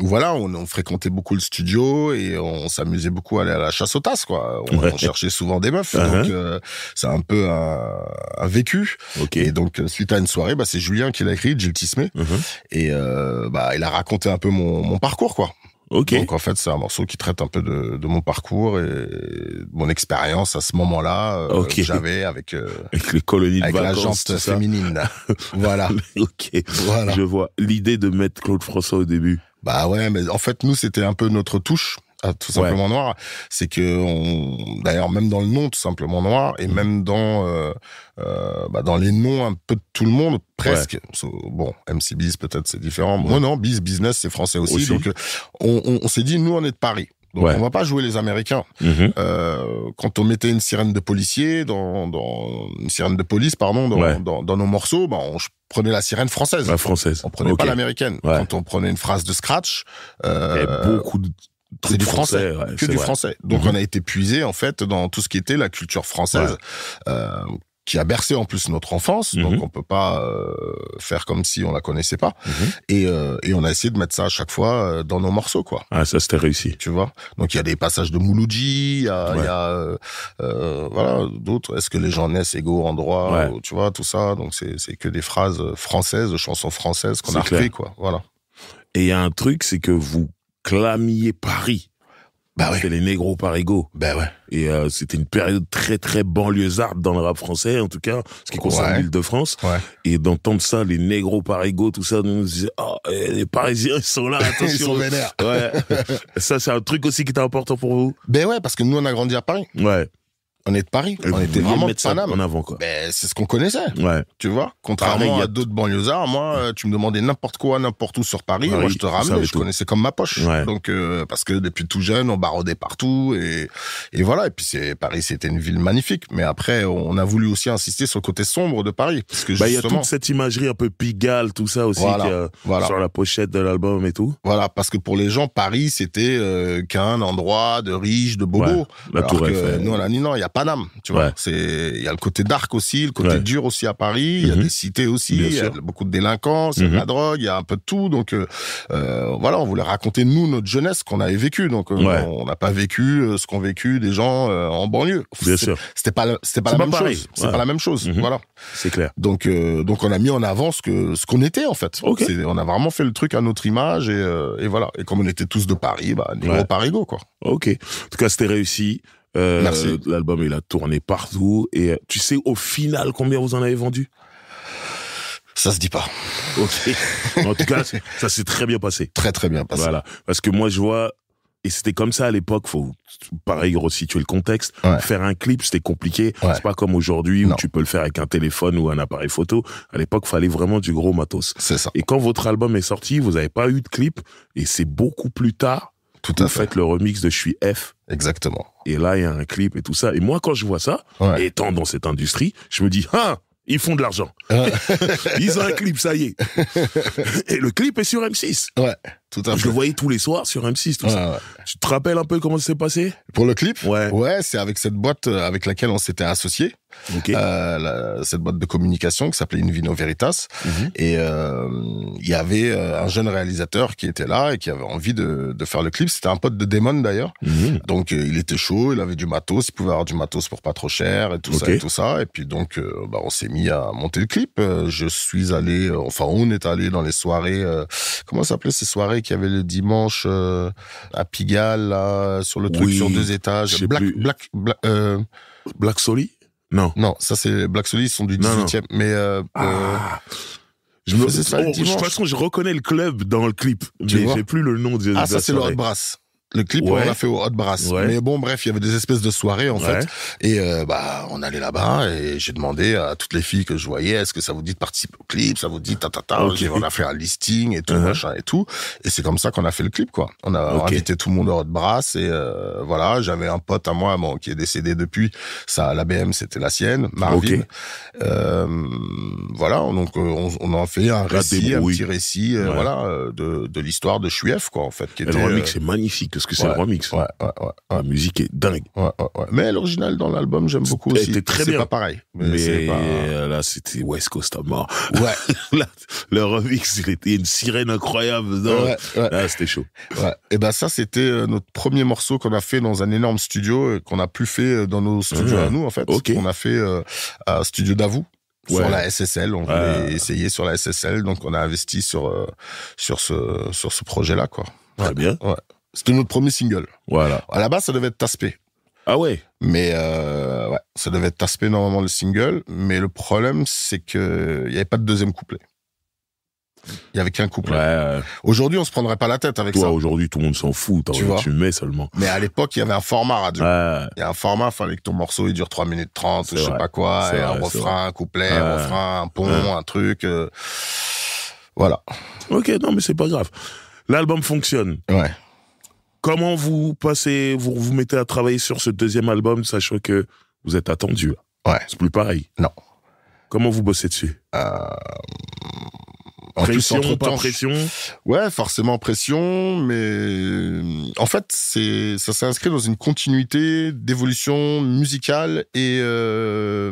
[SPEAKER 2] voilà, on, fréquentait beaucoup le studio et on s'amusait beaucoup à aller à la chasse aux tasses, quoi. On, cherchait souvent des meufs. Uh-huh. Donc, euh, c'est un peu un, vécu. Et donc, suite à une soirée, bah, c'est Julien qui l'a écrit, Gilles Tismet uh-huh. Et bah, il a raconté un peu mon parcours, quoi. Donc en fait, c'est un morceau qui traite un peu de, de mon parcours et mon expérience à ce moment-là euh, okay. j'avais avec, euh, avec les colonies féminine. voilà. ok. Voilà. Je vois l'idée de mettre Claude François au début. Bah ouais, mais en fait nous c'était un peu notre touche tout simplement noir, c'est que on, d'ailleurs même dans le nom tout simplement noir et mmh. même dans euh, euh, bah dans les noms un peu de tout le monde presque. bon, MC Biz peut-être c'est différent. Moi non, Biz Business c'est français aussi, donc euh, on, s'est dit nous on est de Paris. Donc on va pas jouer les Américains. Mmh. Euh, quand on mettait une sirène de policier dans, dans une sirène de police pardon dans, nos morceaux, bah on prenait la sirène française. La française. On prenait pas l'américaine. Quand on prenait une phrase de scratch, euh, beaucoup de c'est du français, français que du français. Donc mhm. on a été puisé en fait dans tout ce qui était la culture française. Euh, qui a bercé en plus notre enfance, mhm. donc on peut pas euh, faire comme si on la connaissait pas. Mhm. et, euh, et, on a essayé de mettre ça à chaque fois euh, dans nos morceaux, quoi. Ah, ça c'était réussi. Tu vois. Donc il y a des passages de Mouloudji, il y a, euh, euh, voilà d'autres. Est-ce que les gens naissent égaux en droit, tu vois tout ça. Donc c'est que des phrases françaises, chansons françaises qu'on a écrites quoi. Voilà.
[SPEAKER 1] Et il y a un truc, c'est que vous clamier Paris. C'était bah les négros parigots. Bah Et euh, c'était une période très très banlieusarde dans le rap français, en tout cas, ce qui concerne l'île de France. Et d'entendre ça, les négros parigots, tout ça, nous disait oh, eh, les Parisiens, ils sont là, attention. ils sont vénères.
[SPEAKER 2] ça, c'est un truc aussi qui est important pour vous. Ben ouais, parce que nous, on a grandi à Paris on est de Paris. on était vraiment de Paname. En avant, quoi. Ben, c'est ce qu'on connaissait. Ouais. Tu vois Contrairement à d'autres banlieusards, moi, euh, tu me demandais n'importe quoi, n'importe où sur Paris. moi, je te ramenais. Je connaissais comme ma poche. Donc, euh, parce que depuis tout jeune, on barodait partout. Et, et voilà. Et puis, Paris, c'était une ville magnifique. Mais après, on a voulu aussi insister sur le côté sombre de Paris. Parce que bah, justement. Il y a toute cette imagerie un peu pigale, tout ça aussi, euh, voilà, sur la
[SPEAKER 1] pochette de l'album et tout.
[SPEAKER 2] Voilà. Parce que pour les gens, Paris, c'était qu'un endroit de riches, de bobos. la tour Eiffel. non, il y a Paname, tu vois. C'est il y a le côté dark aussi, le côté dur aussi à Paris. Il y a mhm. des cités aussi, il y a beaucoup de délinquants, il y a de la mhm. drogue, il y a un peu de tout. Donc euh, euh, voilà, on voulait raconter nous notre jeunesse qu'on avait vécu. Donc euh, on n'a pas vécu ce qu'ont vécu des gens en banlieue. Bien sûr. C'était pas c'était pas, la même chose. C'est pas la même chose. Voilà. C'est clair. Donc donc on a mis en avant ce que ce qu'on était en fait. On a vraiment fait le truc à notre image et, et, voilà. Et comme on était tous de Paris, bah par
[SPEAKER 1] Parigo quoi. Ok. En tout cas, c'était réussi. Euh, L'album, il a tourné partout. Et euh, tu sais, au final, combien vous en avez vendu ça se dit pas. Ok. En tout cas, ça s'est très bien passé. Très très bien passé. Voilà. Parce que moi, je vois, et c'était comme ça à l'époque, faut pareil resituer le contexte. Faire un clip, c'était compliqué. C'est pas comme aujourd'hui où tu peux le faire avec un téléphone ou un appareil photo. À l'époque, fallait vraiment du gros matos. C'est ça. Et quand votre album est sorti, vous n'avez pas eu de clip, et c'est beaucoup plus tard fait. le remix de Je suis F. Exactement. Et là, il y a un clip et tout ça. Et moi, quand je vois ça, étant dans cette industrie, je me dis, ah, ils font de l'argent. Ils ont un clip, ça y est. Et le clip est sur M6. Ouais, tout à fait. Je le voyais
[SPEAKER 2] tous les soirs sur M6, tout ça. Tu te rappelles un peu comment ça s'est passé Pour le clip Ouais. Ouais, c'est avec cette boîte euh, avec laquelle on s'était associé. Euh, cette boîte de communication qui s'appelait Invino Veritas. Mhm. Et euh, il y avait un jeune réalisateur qui était là et qui avait envie de, faire le clip. C'était un pote de démon d'ailleurs. Mhm. Donc il était chaud, il avait du matos, il pouvait avoir du matos pour pas trop cher et tout ça et tout ça. Et puis donc bah, on s'est mis à monter le clip. je suis allé, enfin on est allé dans les soirées, comment s'appelait ces soirées qu'il y avait le dimanche à Pigalle sur le truc sur deux étages. Black, Black, euh, Black, Black Soli Non. Non, ça c'est Black Soli, ils sont du 18e. Mais. Euh, ah. euh,
[SPEAKER 1] je me... ça oh, de toute façon, je
[SPEAKER 2] reconnais le club dans le clip, mais j'ai plus le nom de Ah, ça c'est Lord Brass. Le clip, on l'a fait au Hot Brass. Mais bon, bref, il y avait des espèces de soirées en fait. Et euh, bah, on allait là-bas et j'ai demandé à toutes les filles que je voyais, est-ce que ça vous dit de participer au clip Ça vous dit ta On a fait un listing et tout uh-huh. machin et tout. Et c'est comme ça qu'on a fait le clip, quoi. On a invité tout le monde au Hot Brass et euh, voilà. J'avais un pote à moi, qui est décédé depuis. Ça, la BM, c'était la sienne, Marvin. Euh, voilà, donc on, on a fait un récit, un petit récit, voilà, de, de l'histoire de Chuef, quoi, en fait. Qui était, le remix magnifique parce que c'est un remix. Hein. Ouais, ouais, La musique est dingue. Ouais, ouais, Mais l'original dans l'album, j'aime beaucoup aussi. C'était très bien. pas pareil. Mais, euh,
[SPEAKER 1] là, c'était West Coast mort. Ouais. le remix, il était une sirène incroyable. là, c'était chaud.
[SPEAKER 2] Ouais. Et eh ben ça, c'était euh, notre premier morceau qu'on a fait dans un énorme studio et euh, qu'on n'a plus fait dans nos studios ah, à nous, en fait. On a fait un Studio Davou. sur la SSL. On voulait essayé essayer sur la SSL, donc on a investi sur sur ce sur ce projet-là, quoi. Très ouais. bien. C'était notre premier single. Voilà. À la base, ça devait être Taspé. Ah ouais Mais euh, ouais, ça devait être Taspé normalement le single. Mais le problème, c'est qu'il n'y avait pas de deuxième couplet. Il n'y avait qu'un couplet. Ouais. Aujourd'hui, on se prendrait pas la tête avec ça. Toi, aujourd'hui, tout le monde s'en fout. Tu, vois tu mets seulement. Mais à l'époque, il y avait un format radio. Il y a un format, fallait que ton morceau il dure 3 minutes 30, je sais pas quoi, et un refrain, un couplet, un refrain, un pont, un
[SPEAKER 1] truc. Euh, voilà. Ok, non, mais c'est pas grave. L'album fonctionne. Ouais. Comment vous passez, vous vous mettez à travailler sur ce deuxième album, sachant que vous êtes attendu Ouais. C'est plus pareil. Non. Comment vous bossez dessus euh...
[SPEAKER 2] Pression, pas pression Ouais, forcément pression, mais en fait, c'est ça s'inscrit dans une continuité d'évolution musicale et euh,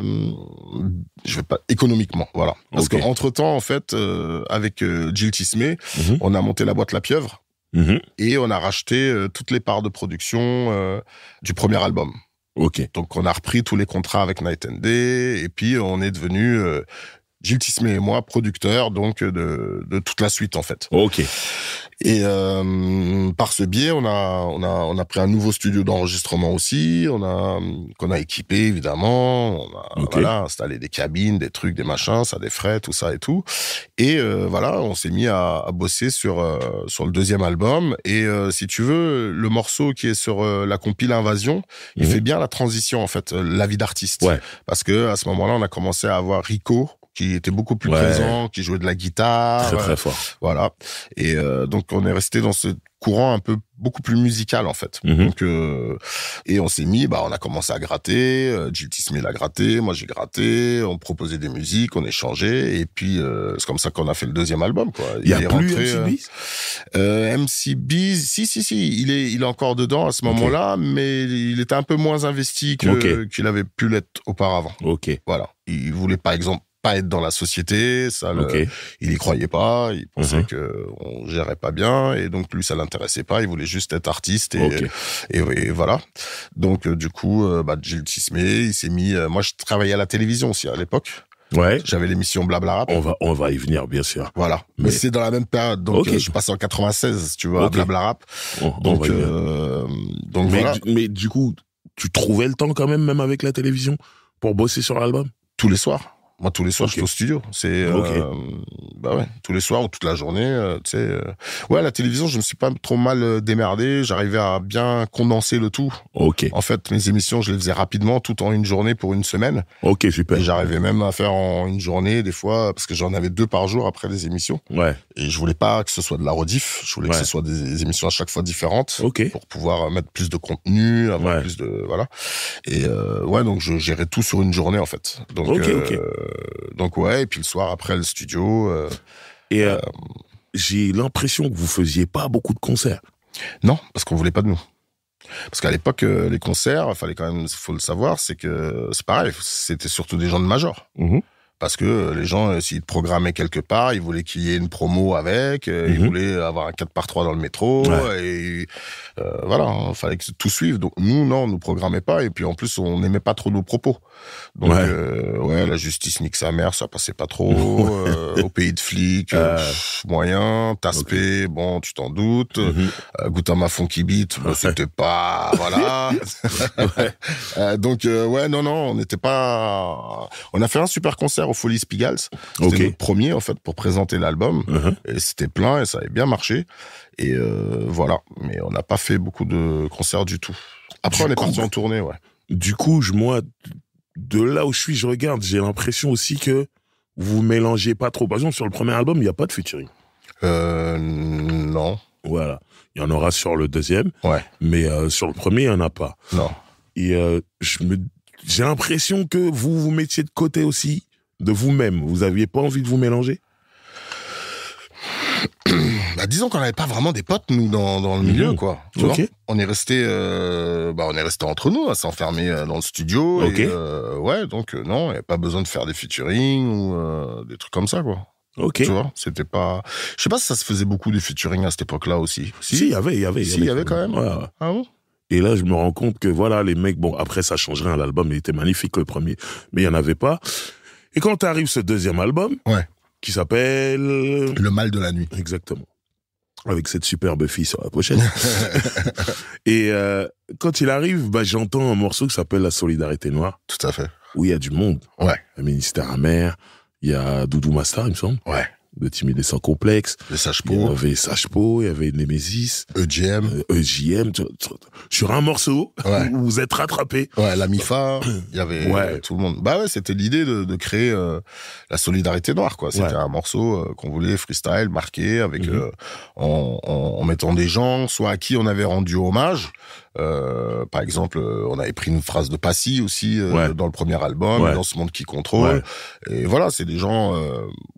[SPEAKER 2] je vais pas économiquement, voilà. Parce qu'entre temps, en fait, euh, avec Jill euh, Tismé, mhm. on a monté la boîte La Pieuvre. Mhm. Et on a racheté euh, toutes les parts de production euh, du premier album. Ok. Donc on a repris tous les contrats avec Night and Day et puis on est devenu euh, Gilles Tismé et moi producteurs donc de, de, toute la suite en fait. Ok. Et euh, par ce biais, on a, on, a, on a pris un nouveau studio d'enregistrement aussi, on a, qu'on a équipé évidemment, on a voilà, installé des cabines, des trucs, des machins, ça des frais, tout ça et tout. Et euh, voilà, on s'est mis à, à bosser sur, euh, sur le deuxième album. Et si tu veux, le morceau qui est sur la compile Invasion, il mhm. fait bien la transition en fait, la vie d'artiste. Parce que à ce moment-là, on a commencé à avoir Rico qui était beaucoup plus présent, qui jouait de la guitare. Très, très euh, fort. Voilà. Et euh, donc, on est resté dans ce courant un peu beaucoup plus musical en fait. Mhm. Donc euh, et on s'est mis, bah on a commencé à gratter. Euh, J.T. a gratté, moi j'ai gratté. On proposait des musiques, on échangeait et puis c'est comme ça qu'on a fait le deuxième album quoi. Il, y a est MC rentré, MC MCB, si si si, il est il est encore dedans à ce moment-là, mais il était un peu moins investi qu'il avait pu l'être auparavant. Ok. Voilà. Il voulait par exemple pas être dans la société. Ça, il y croyait pas. Il pensait mhm. que on gérait pas bien et donc lui, ça l'intéressait pas. Il voulait juste être artiste et, et, voilà. Donc euh, du coup, euh, bah, Gilles Tismé, il s'est mis. Euh, moi, je travaillais à la télévision aussi à l'époque. Ouais. J'avais l'émission Blabla Rap. On va, on va y venir, bien sûr. Voilà. Mais, c'est dans la même période. Donc, je passe en 96, tu vois, Blabla Rap. donc, donc Mais, voilà. mais du coup, tu trouvais le temps quand même, même avec la télévision, pour bosser sur l'album Tous les soirs. Moi, tous les soirs, je suis au studio. C'est euh, bah ouais, tous les soirs ou toute la journée. Euh, tu sais, euh. ouais, la télévision, je me suis pas trop mal démerdé. J'arrivais à bien condenser le tout. Ok. En fait, mes émissions, je les faisais rapidement, tout en une journée pour une semaine. Ok, super. J'arrivais même à faire en une journée des fois, parce que j'en avais deux par jour après les émissions. Ouais. Et je voulais pas que ce soit de la rediff. Je voulais que ce soit des émissions à chaque fois différentes. Ok. Pour pouvoir mettre plus de contenu, avoir plus de voilà. Et ouais, donc je gérais tout sur une journée en fait. Donc. ok. Euh, donc ouais, et puis le soir après le studio. Euh, et euh, j'ai l'impression que vous faisiez pas beaucoup de concerts. Non, parce qu'on voulait pas de nous. Parce qu'à l'époque, les concerts, fallait quand même, faut le savoir, c'est que c'est pareil, c'était surtout des gens de major. Mhm parce que euh, les gens, euh, s'ils te programmaient quelque part, ils voulaient qu'il y ait une promo avec, euh, ils mhm. voulaient avoir un 4x3 dans le métro, et voilà, il hein, fallait que tout suive. Donc nous, non, on nous programmait pas, et puis en plus, on n'aimait pas trop nos propos. Donc, ouais. la justice nique sa mère, ça passait pas trop. au pays de flics, moyen, Taspé, bon, tu t'en doutes. Mm -hmm. Goutama Funky c'était pas. Voilà. donc, ouais, non, non, on n'était pas. On a fait un super concert au Folies C'était notre premier, en fait, pour présenter l'album. Uh-huh. Et c'était plein et ça avait bien marché. Et euh, voilà. Mais on n'a pas fait beaucoup de concerts du tout. Après, on est parti en bah, tournée, ouais. Du coup,
[SPEAKER 1] je, moi, de là où je suis, je regarde. J'ai l'impression aussi que vous mélangez pas trop. Par exemple, sur le premier album, il n'y a pas de featuring. Euh, non. Voilà. Il y en aura sur le deuxième. Mais euh, sur le premier, il n'y en a pas. Non. Et j'ai l'impression que vous vous mettiez de côté aussi de vous-même, vous aviez pas envie de vous mélanger
[SPEAKER 2] bah, disons qu'on n'avait pas vraiment des potes nous dans, le mhm. milieu quoi. on est resté euh, bah, on est resté entre nous à hein, s'enfermer euh, dans le studio. Euh, ouais donc non il n'y a pas besoin de faire des featuring ou des trucs comme ça quoi. Ok. Tu vois c'était pas je sais pas si ça se faisait beaucoup de featuring à cette époque là aussi. Si il y avait il y avait. y avait quand même. Ah bon.
[SPEAKER 1] Et là, je me rends compte que voilà, les mecs, bon, après, ça changerait, l'album, il était magnifique, le premier, mais il n'y en avait pas. Et quand arrive ce deuxième album, ouais. qui s'appelle... Le mal de la nuit. Exactement. Avec cette superbe fille sur la pochette. et euh, quand il arrive, bah, j'entends un morceau qui s'appelle La Solidarité Noire. Tout à fait. Où il y a du monde. Ouais. Le ministère amer, il y a Doudou Master, il me semble. Ouais de Timide sans complexe. Les Il y avait Sachpo, il y avait Nemesis.
[SPEAKER 2] EGM. Euh, e sur un morceau, vous êtes rattrapé. Ouais, la MIFA, il y avait tout le monde. Bah ouais, c'était l'idée de, créer euh, la solidarité noire, quoi. C'était un morceau euh, qu'on voulait freestyle, marqué, avec, mhm. en, en, en, mettant des gens, soit à qui on avait rendu hommage, euh, par exemple, euh, on avait pris une phrase de Passy aussi euh, dans le premier album, dans ce monde qui contrôle. Et voilà, c'est des gens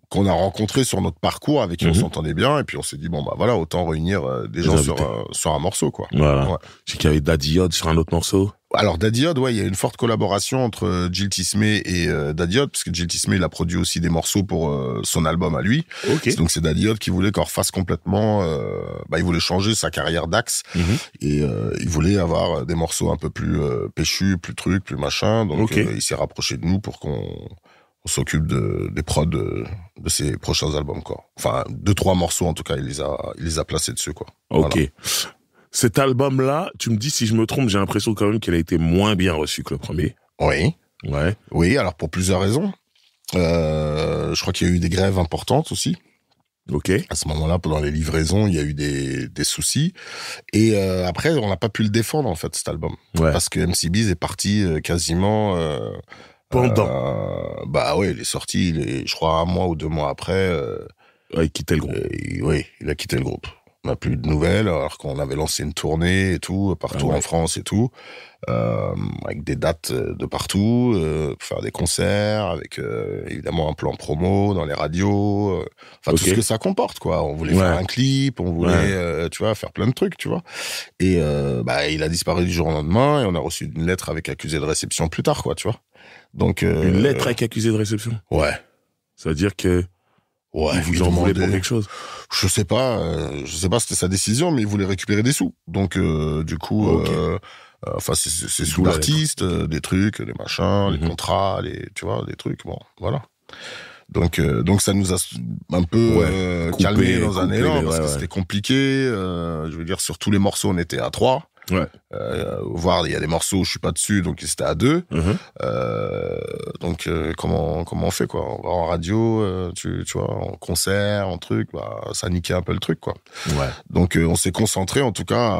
[SPEAKER 2] qu'on a rencontrés sur notre parcours, avec qui on mhm. s'entendait bien, et puis on s'est dit bon bah voilà, autant réunir des gens sur, un morceau quoi. Voilà. qu'il y avait Daddy Yod sur un autre morceau alors Dadiod, ouais, il y a une forte collaboration entre Jill euh, Tismay et euh, Dadiot, parce que Jill Tismay il a produit aussi des morceaux pour euh, son album à lui. Donc c'est Dadiod qui voulait qu'on refasse complètement, bah, il voulait changer sa carrière d'axe mhm. et il voulait avoir des morceaux un peu plus pêchus, plus trucs, plus machin. Donc il s'est rapproché de nous pour qu'on s'occupe de, des prods de, ses prochains albums, quoi. Enfin, deux, trois morceaux, en tout cas, il les a, les a placés dessus, quoi. Ok.
[SPEAKER 1] Cet album-là, tu me dis si je me trompe, j'ai l'impression quand même qu'il a été moins bien reçu que le premier.
[SPEAKER 2] Oui. Ouais. Oui, alors pour plusieurs raisons. Euh, je crois qu'il y a eu des grèves importantes aussi. Ok. À ce moment-là, pendant les livraisons, il y a eu des, soucis. Et euh, après, on n'a pas pu le défendre, en fait, cet album. Parce que MC Biz est parti euh, quasiment. pendant. bah ouais, il est sorti, je crois, un mois ou deux mois après. Ouais, a quitté le groupe. oui, il a quitté le groupe plus de nouvelles, alors qu'on avait lancé une tournée et tout, partout en France et tout, euh, avec des dates euh, de partout, euh, pour faire des concerts, avec évidemment un plan promo dans les radios, enfin tout ce que ça comporte, quoi. On voulait faire un clip, on voulait, tu vois, faire plein de trucs, tu vois. Et bah, il a disparu du jour au lendemain et on a reçu une lettre avec accusé de réception plus tard, quoi, tu vois. Donc, une lettre avec
[SPEAKER 1] accusé de réception
[SPEAKER 2] Ouais. Ça veut dire que Ouais, vous en voulez pour quelque chose. Je sais pas, euh, je sais pas c'était sa décision, mais il voulait récupérer des sous. Donc euh, du coup, euh, euh, enfin c'est sous l'artiste, des trucs, des machins, les mhm. contrats, les tu vois, des trucs. Bon, voilà. Donc donc ça nous a un peu ouais, calmé dans un élan parce que c'était compliqué. je veux dire sur tous les morceaux on était à trois. Euh, voir il y a des morceaux où je suis pas dessus, donc c'était à deux. Mm-hmm. Euh, donc euh, comment comment on fait quoi On va en radio, tu, tu, vois, en concert, en truc, bah, ça niquait un peu le truc quoi. Donc on s'est concentré en tout cas.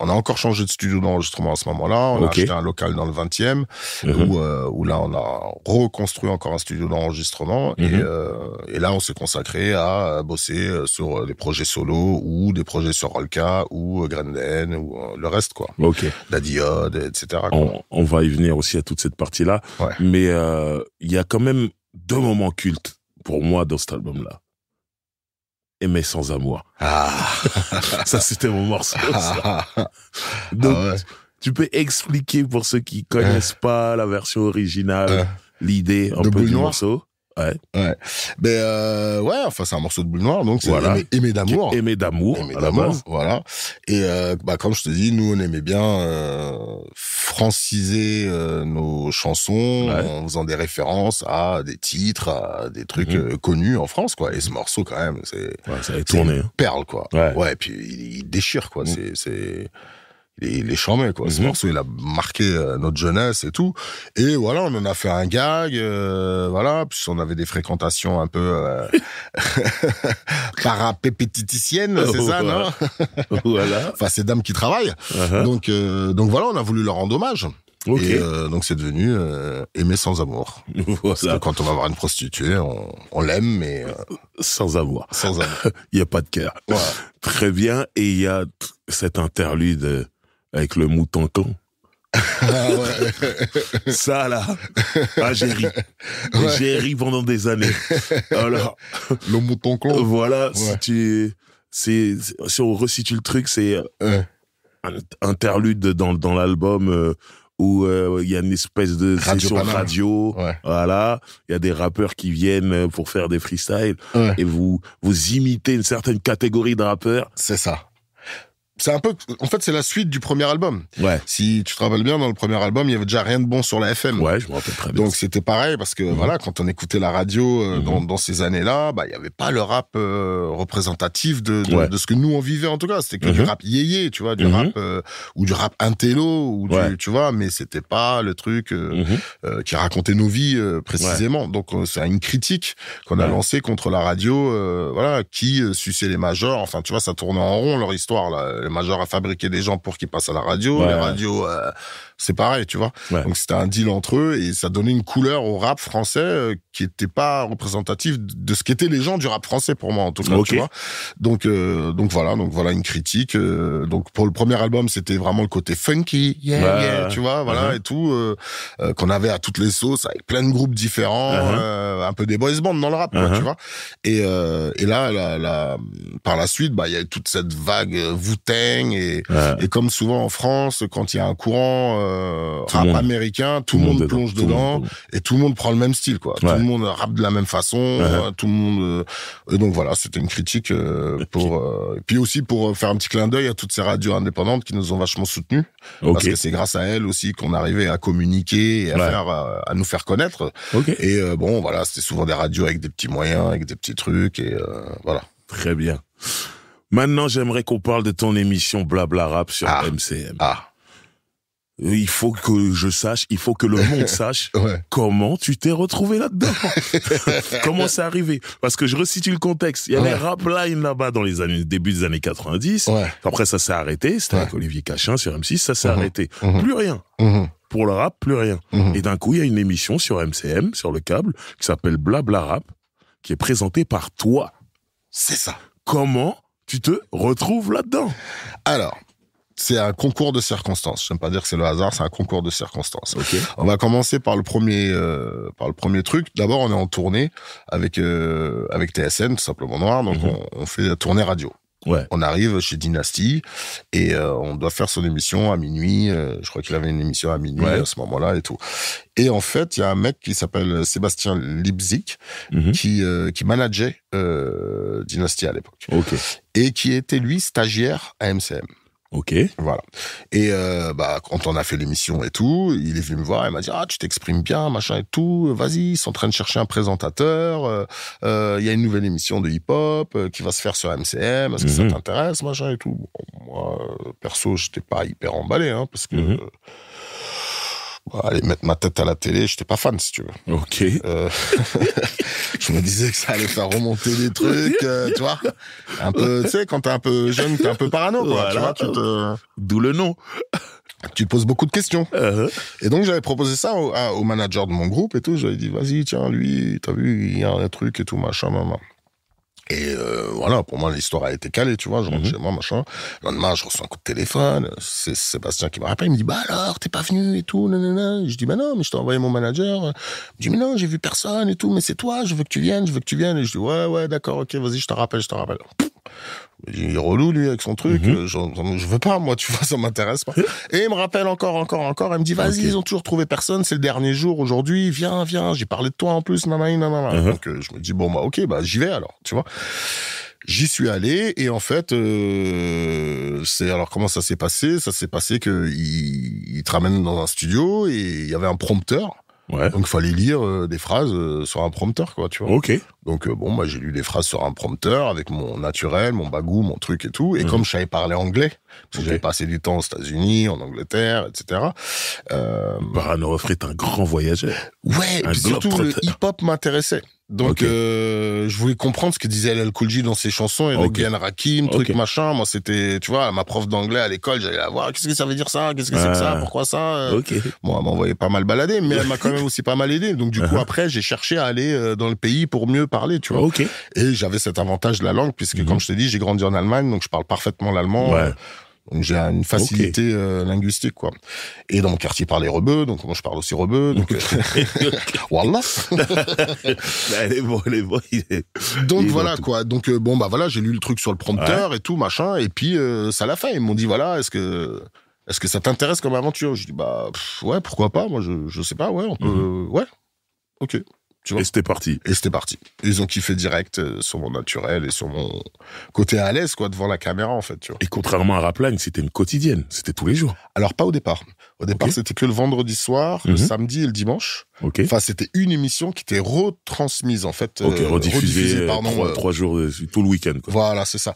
[SPEAKER 2] on a encore changé de studio d'enregistrement à ce moment-là. On a acheté un local dans le 20e mm-hmm. où, là on a reconstruit encore un studio d'enregistrement et, mm-hmm. là on s'est consacré à bosser sur des projets solo ou des projets sur Rolka ou Granden ou le reste, quoi. Ok. La diode, etc.
[SPEAKER 1] On, va y venir aussi à toute cette partie-là. Mais euh, il y a quand même deux moments cultes pour moi dans cet album-là. Aimer sans amour. Ah. ça, c'était mon morceau. Ah. Donc, ah tu peux expliquer pour ceux qui connaissent euh. pas la version originale euh. l'idée un peu du morceau. Ouais. ouais. Mais
[SPEAKER 2] euh, ouais, enfin c'est un morceau de boule Noir, donc c'est aimé, d'amour. Aimé d'amour. voilà. Et euh, bah comme je te dis, nous on aimait bien euh, franciser nos chansons en faisant des références à des titres, à des trucs mhm. connus en France, quoi. Et ce morceau quand même, c'est ouais, ça a tourné. Une hein. perle, quoi. Ouais. et puis il, déchire, quoi. Mhm. C'est et il est charmé, quoi. Ce mhm. morceau, il a marqué euh, notre jeunesse et tout. Et voilà, on en a fait un gag, euh, voilà. Puis on avait des fréquentations un peu euh, parapépétiticiennes, c'est ça, non Voilà. enfin, ces dames qui travaillent. Uh-huh. Donc, euh, donc voilà, on a voulu leur rendre hommage. Et donc c'est devenu aimer sans amour. Voilà. quand on va voir une prostituée, on, l'aime,
[SPEAKER 1] mais sans amour. Sans amour. il n'y a pas de cœur. Très bien. Et il y a cet interlude avec le mouton clan. Ah, ça là, ah, j'ai ri. J'ai ri pendant des années. Alors,
[SPEAKER 2] le mouton clan. Voilà,
[SPEAKER 1] si c'est, on resitue le truc, c'est un interlude dans, l'album. Euh, où euh, il y a une espèce de session radio. Voilà, il y a des rappeurs qui viennent euh, pour faire des freestyles
[SPEAKER 2] et vous vous imitez une certaine catégorie de rappeurs. C'est ça c'est un peu, en fait, c'est la suite du premier album. Ouais. Si tu te rappelles bien, dans le premier album, il y avait déjà rien de bon sur la FM. Ouais, je me rappelle très bien. Donc c'était pareil parce que mhm. voilà, quand on écoutait la radio euh, mhm. dans, dans, ces années-là, bah il y avait pas le rap euh, représentatif de, de, ce que nous on vivait en tout cas. C'était que du mhm. rap yéyé, tu vois, du rap euh, ou du rap intello ou du, tu vois, mais c'était pas le truc qui racontait nos vies précisément. Donc c'est une critique qu'on a lancée contre la radio, voilà, qui suçait les majors. Enfin, tu vois, ça tournait en rond leur histoire là major a fabriqué des gens pour qu'ils passent à la radio. Les radios, euh, c'est pareil, tu vois. Donc c'était un deal entre eux et ça donnait une couleur au rap français euh, qui n'était pas représentatif de ce qu'étaient les gens du rap français pour moi en tout cas, tu vois. Donc euh, donc voilà, donc voilà une critique. Euh, donc pour le premier album, c'était vraiment le côté funky, yeah, yeah, tu vois, voilà uh-huh. et tout qu'on avait à toutes les sauces avec plein de groupes différents, uh-huh. un peu des boys bands dans le rap, uh-huh. tu vois. Et et là, la, par la suite, bah il y a toute cette vague Wu et, et comme souvent en France, quand il y a un courant euh, rap américain, tout, le monde plonge dedans, et tout le monde prend le même style, quoi. Tout le monde rappe de la même façon, uh-huh. euh, tout le monde. Euh, et donc voilà, c'était une critique pour. et puis aussi pour faire un petit clin d'œil à toutes ces radios indépendantes qui nous ont vachement soutenus, parce que c'est grâce à elles aussi qu'on arrivait à communiquer et à nous faire connaître. Et bon, voilà, c'était souvent des radios avec des petits moyens, avec des petits trucs, et voilà. Très bien. Maintenant, j'aimerais qu'on parle de ton émission
[SPEAKER 1] Blabla Rap sur MCM. Ah. Euh, il faut que je sache, il faut que le monde sache comment tu t'es retrouvé là-dedans. comment c'est arrivé Parce que je resitue le contexte. Il y avait les rap line là-bas dans les années début des années 90. Après ça s'est arrêté, c'était avec Olivier Cachin sur M6, ça s'est mhm. arrêté. Mhm. Plus rien. Mhm. Pour le rap, plus rien. Et d'un coup, il y a une émission sur MCM, sur le câble, qui s'appelle Blabla Rap, qui est présentée
[SPEAKER 2] par toi. C'est ça. Comment tu te retrouves là-dedans Alors, c'est un concours de circonstances. Je pas dire que c'est le hasard, c'est un concours de circonstances. On va commencer par le premier, euh, par le premier truc. D'abord, on est en tournée avec euh, avec TSN, tout simplement noir. Donc, mhm. on, fait la tournée radio. On arrive chez Dynasty et euh, on doit faire son émission à minuit. je crois qu'il avait une émission à minuit à ce moment-là et tout. Et en fait, il y a un mec qui s'appelle Sébastien Lipzig mhm. qui, qui manageait euh, Dynasty à l'époque. Et qui était, lui, stagiaire à MCM. Ok. Voilà. Et euh, bah, quand on a fait l'émission et tout, il est venu me voir, il m'a dit Ah, tu t'exprimes bien, machin et tout, vas-y, ils sont en train de chercher un présentateur, euh, euh, il euh, y a une nouvelle émission de hip-hop euh, qui va se faire sur MCM, est-ce que ça mhm. t'intéresse, machin et tout. moi, perso, j'étais pas hyper emballé, hein, parce que. Mhm. Allez, mettre ma tête à la télé. J'étais pas fan, si tu veux. Ok. Euh, je me disais que ça allait faire remonter des trucs, euh, tu vois. Un peu, tu sais, quand t'es un peu jeune, t'es un peu parano, quoi. Tu vois, D'où le nom. tu poses beaucoup de questions. Uh-huh. Et donc, j'avais proposé ça au, au, manager de mon groupe et tout. J'avais dit, vas-y, tiens, lui, t'as vu, il y a un truc et tout, machin, maman. Et euh, voilà, pour moi, l'histoire a été calée, tu vois. Je rentre mhm. chez moi, machin. Le lendemain, je reçois un coup de téléphone. C'est Sébastien qui me rappelle. Il me dit, bah alors, t'es pas venu et tout, nanana. Je dis, bah non, mais je t'ai envoyé mon manager. Il me dit, mais non, j'ai vu personne et tout, mais c'est toi, je veux que tu viennes, je veux que tu viennes. Et je dis, ouais, ouais, d'accord, ok, vas-y, je te rappelle, je te rappelle il est relou lui avec son truc. Mhm. Euh, je, veux pas moi, tu vois, ça m'intéresse pas. Et il me rappelle encore, encore, encore. il me dit vas-y, ils ont toujours trouvé personne. C'est le dernier jour aujourd'hui. Viens, viens. J'ai parlé de toi en plus, uh-huh. Donc euh, je me dis bon bah ok, bah j'y vais alors, tu vois. J'y suis allé et en fait, euh, c'est alors comment ça s'est passé Ça s'est passé que il, te ramène dans un studio et il y avait un prompteur. Donc il fallait lire des phrases sur un prompteur quoi, tu vois. Ok. Donc euh, bon, moi j'ai lu des phrases sur un prompteur avec mon naturel, mon bagou, mon truc et tout. Et mhm. comme je savais parler anglais, parce que j'avais passé du temps aux États-Unis, en Angleterre, etc. Euh... Barano est un grand voyageur. Ouais, surtout le hip-hop m'intéressait. Donc euh, je voulais comprendre ce que disait LL Cool dans ses chansons et okay. Rakim, truc machin. Moi c'était, tu vois, ma prof d'anglais à l'école, j'allais la voir. Qu'est-ce que ça veut dire ça Qu'est-ce que c'est que ça ah. Pourquoi ça euh, Bon, elle m'envoyait pas mal balader, mais elle m'a quand même aussi pas mal aidé. Donc du coup uh-huh. après j'ai cherché à aller dans le pays pour mieux parler, tu vois. ok Et j'avais cet avantage de la langue, puisque comme mhm. je te dis, j'ai grandi en Allemagne, donc je parle parfaitement l'allemand. Euh, donc j'ai une facilité euh, linguistique quoi. Et dans mon quartier parlait rebeu, donc moi je parle aussi rebeu. Donc euh, voilà. elle bah, est bonne elle Donc voilà quoi. Donc bon bah voilà, j'ai lu le truc sur le prompteur et tout machin et puis ça l'a fait. Ils m'ont dit voilà, est-ce que est-ce que ça t'intéresse comme aventure Je dis bah ouais, pourquoi pas Moi je sais pas, ouais, on peut mhm. ouais. OK et c'était parti. Et c'était parti. Ils ont kiffé direct euh, sur mon naturel et sur mon côté à l'aise, quoi, devant la caméra, en fait, Et contrairement à Rapline, c'était une quotidienne, c'était tous les jours. Alors, pas au départ. Au départ, c'était que le vendredi soir, le mhm. samedi et le dimanche. Enfin, c'était une émission qui était retransmise, en fait. Euh, rediffusée, euh, Trois, jours, tout le week-end, Voilà, c'est ça.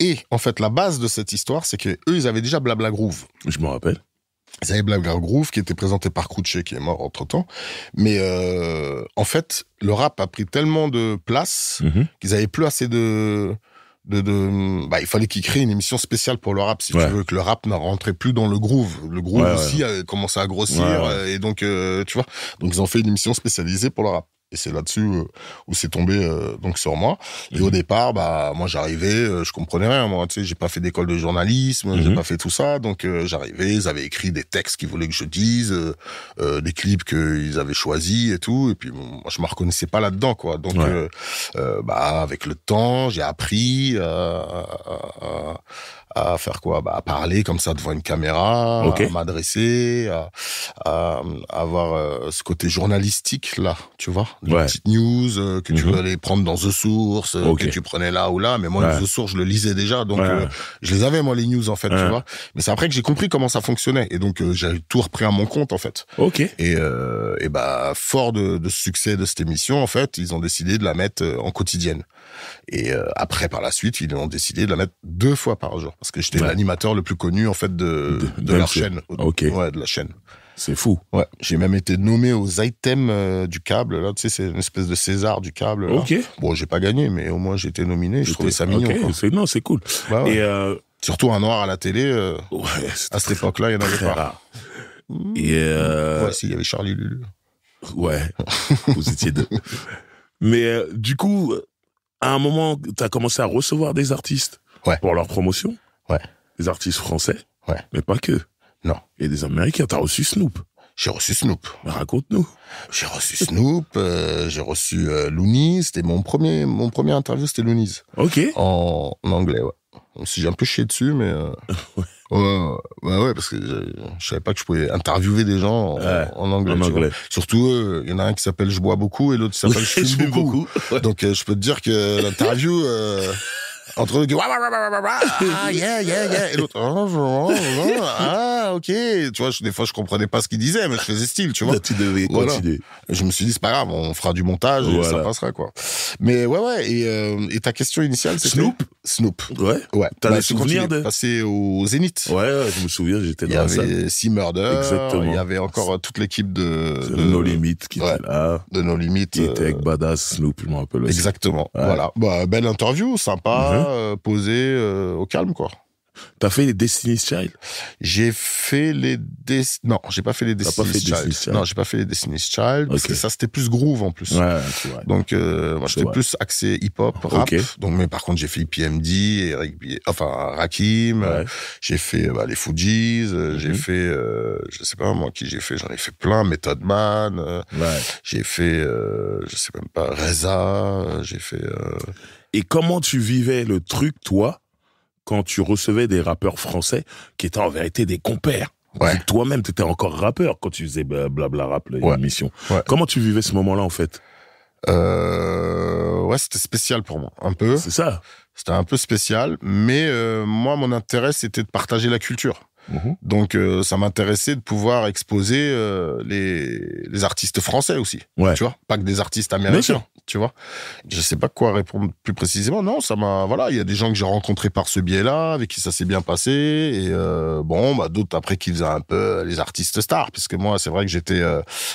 [SPEAKER 2] Et en fait, la base de cette histoire, c'est que eux, ils avaient déjà Blabla Groove. Je m'en rappelle. Bla Groove, qui était présenté par Crouchet, qui est mort entre-temps. Mais euh, en fait, le rap a pris tellement de place mhm. qu'ils avaient plus assez de... De, de, bah, il fallait qu'ils créent une émission spéciale pour le rap si tu veux que le rap ne rentrait plus dans le groove le groove aussi a euh, commencé à grossir euh, et donc tu vois donc ils ont fait une émission spécialisée pour le rap et c'est là-dessus euh, où c'est tombé euh, donc sur moi. Et mhm. au départ, bah moi j'arrivais, euh, je comprenais rien. Moi, tu sais, j'ai pas fait d'école de journalisme, j'ai mhm. pas fait tout ça. Donc j'arrivais, ils avaient écrit des textes qu'ils voulaient que je dise, des clips qu'ils avaient choisis et tout. Et puis moi je me reconnaissais pas là-dedans quoi. Donc bah avec le temps, j'ai appris à faire quoi bah, À parler comme ça devant une caméra, à m'adresser, à, avoir euh, ce côté journalistique là, tu vois, les petites news euh, que tu vas mhm. aller prendre dans The Source, euh, que tu prenais là ou là, mais moi The Source je le lisais déjà, donc je les avais moi les news en fait, tu vois. Mais c'est après que j'ai compris comment ça fonctionnait et donc euh, j'ai tout repris à mon compte en fait. Ok. Et, et bah fort de, de, succès de cette émission en fait, ils ont décidé de la mettre en quotidienne. Et euh, après, par la suite, ils ont décidé de la mettre deux fois par jour parce que j'étais l'animateur le plus connu en fait de, de, leur chaîne. Ok. Ouais, de la chaîne. C'est fou. Ouais. J'ai même été nommé aux items euh, du câble. Là, tu sais, c'est une espèce de César du câble. Ok. Bon, j'ai pas gagné, mais au moins j'ai été nominé. Je trouvais ça mignon. Non, c'est cool. Bah Et euh, surtout un noir à la télé. à cette époque-là, il y en avait pas. Et Ouais, s'il y avait Charlie Lulu. Ouais, vous étiez deux. Mais du coup,
[SPEAKER 1] à un moment, tu as commencé à recevoir des artistes ouais. pour leur promotion. Ouais. Des
[SPEAKER 2] artistes français. Ouais. Mais pas que. Non. Et des Américains. Tu as reçu Snoop. J'ai reçu Snoop. Bah, raconte-nous. J'ai reçu Snoop, euh, j'ai reçu euh, C'était mon premier, mon premier interview, c'était Looney. Ok. en anglais, ouais si j'ai un peu chié dessus, mais. Euh... ouais. parce que je savais pas que je pouvais interviewer des gens en, anglais. Surtout, il y en a un qui s'appelle Je bois beaucoup et l'autre qui s'appelle Je fume beaucoup. Donc, euh, je peux te dire que l'interview, euh, entre eux qui. Ah, yeah, yeah, yeah. Et l'autre. Oh, ah, ok. Tu vois, je, des fois, je comprenais pas ce qu'il disait, mais je faisais style, tu vois. tu devais continuer. Je me suis dit, c'est pas grave, on fera du montage et ça passera, quoi. Mais ouais, ouais. Et, euh, et ta question initiale, c'est. Snoop Snoop. Ouais. Ouais. T'as bah, souvenir de. Passer au Zénith. Ouais, ouais, je me souviens, j'étais dans la Il y avait Sea Murder. Exactement. Il y avait encore euh, toute l'équipe de, de, No Limit qui était là. De No Limit. était avec euh, Badass, Snoop, je me rappelle. Exactement. Voilà. Bah, belle interview, sympa. Mhm. Euh, posé, euh, au calme, quoi. T'as fait les Destiny's Child J'ai fait les non, j'ai pas fait les Destiny's, Child. Non, j'ai pas fait les Destiny's Child parce que ça c'était plus groove en plus. donc euh, moi j'étais plus axé hip-hop, rap. Donc mais par contre j'ai fait PMD, et, enfin Rakim, j'ai fait bah, les Fujis, j'ai mhm. fait je sais pas moi qui j'ai fait, j'en ai fait plein, Method Man, j'ai fait je sais même pas Reza, j'ai fait
[SPEAKER 1] et comment tu vivais le truc, toi, quand tu recevais des rappeurs français qui étaient en vérité des compères Toi-même, tu étais encore rappeur quand tu faisais Blabla Rap,
[SPEAKER 2] les émissions. Ouais. Comment tu vivais ce moment-là, en fait euh, Ouais, c'était spécial pour moi, un peu. C'est ça. C'était un peu spécial, mais euh, moi, mon intérêt, c'était de partager la culture. Mhm. Donc, euh, ça m'intéressait de pouvoir exposer euh, les, artistes français aussi. Tu vois, pas que des artistes américains. Tu vois, je sais pas quoi répondre plus précisément. Non, ça m'a. Voilà, il y a des gens que j'ai rencontrés par ce biais-là, avec qui ça s'est bien passé. Et euh, bon, bah, d'autres après qu'ils faisaient un peu les artistes stars, puisque moi, c'est vrai que j'étais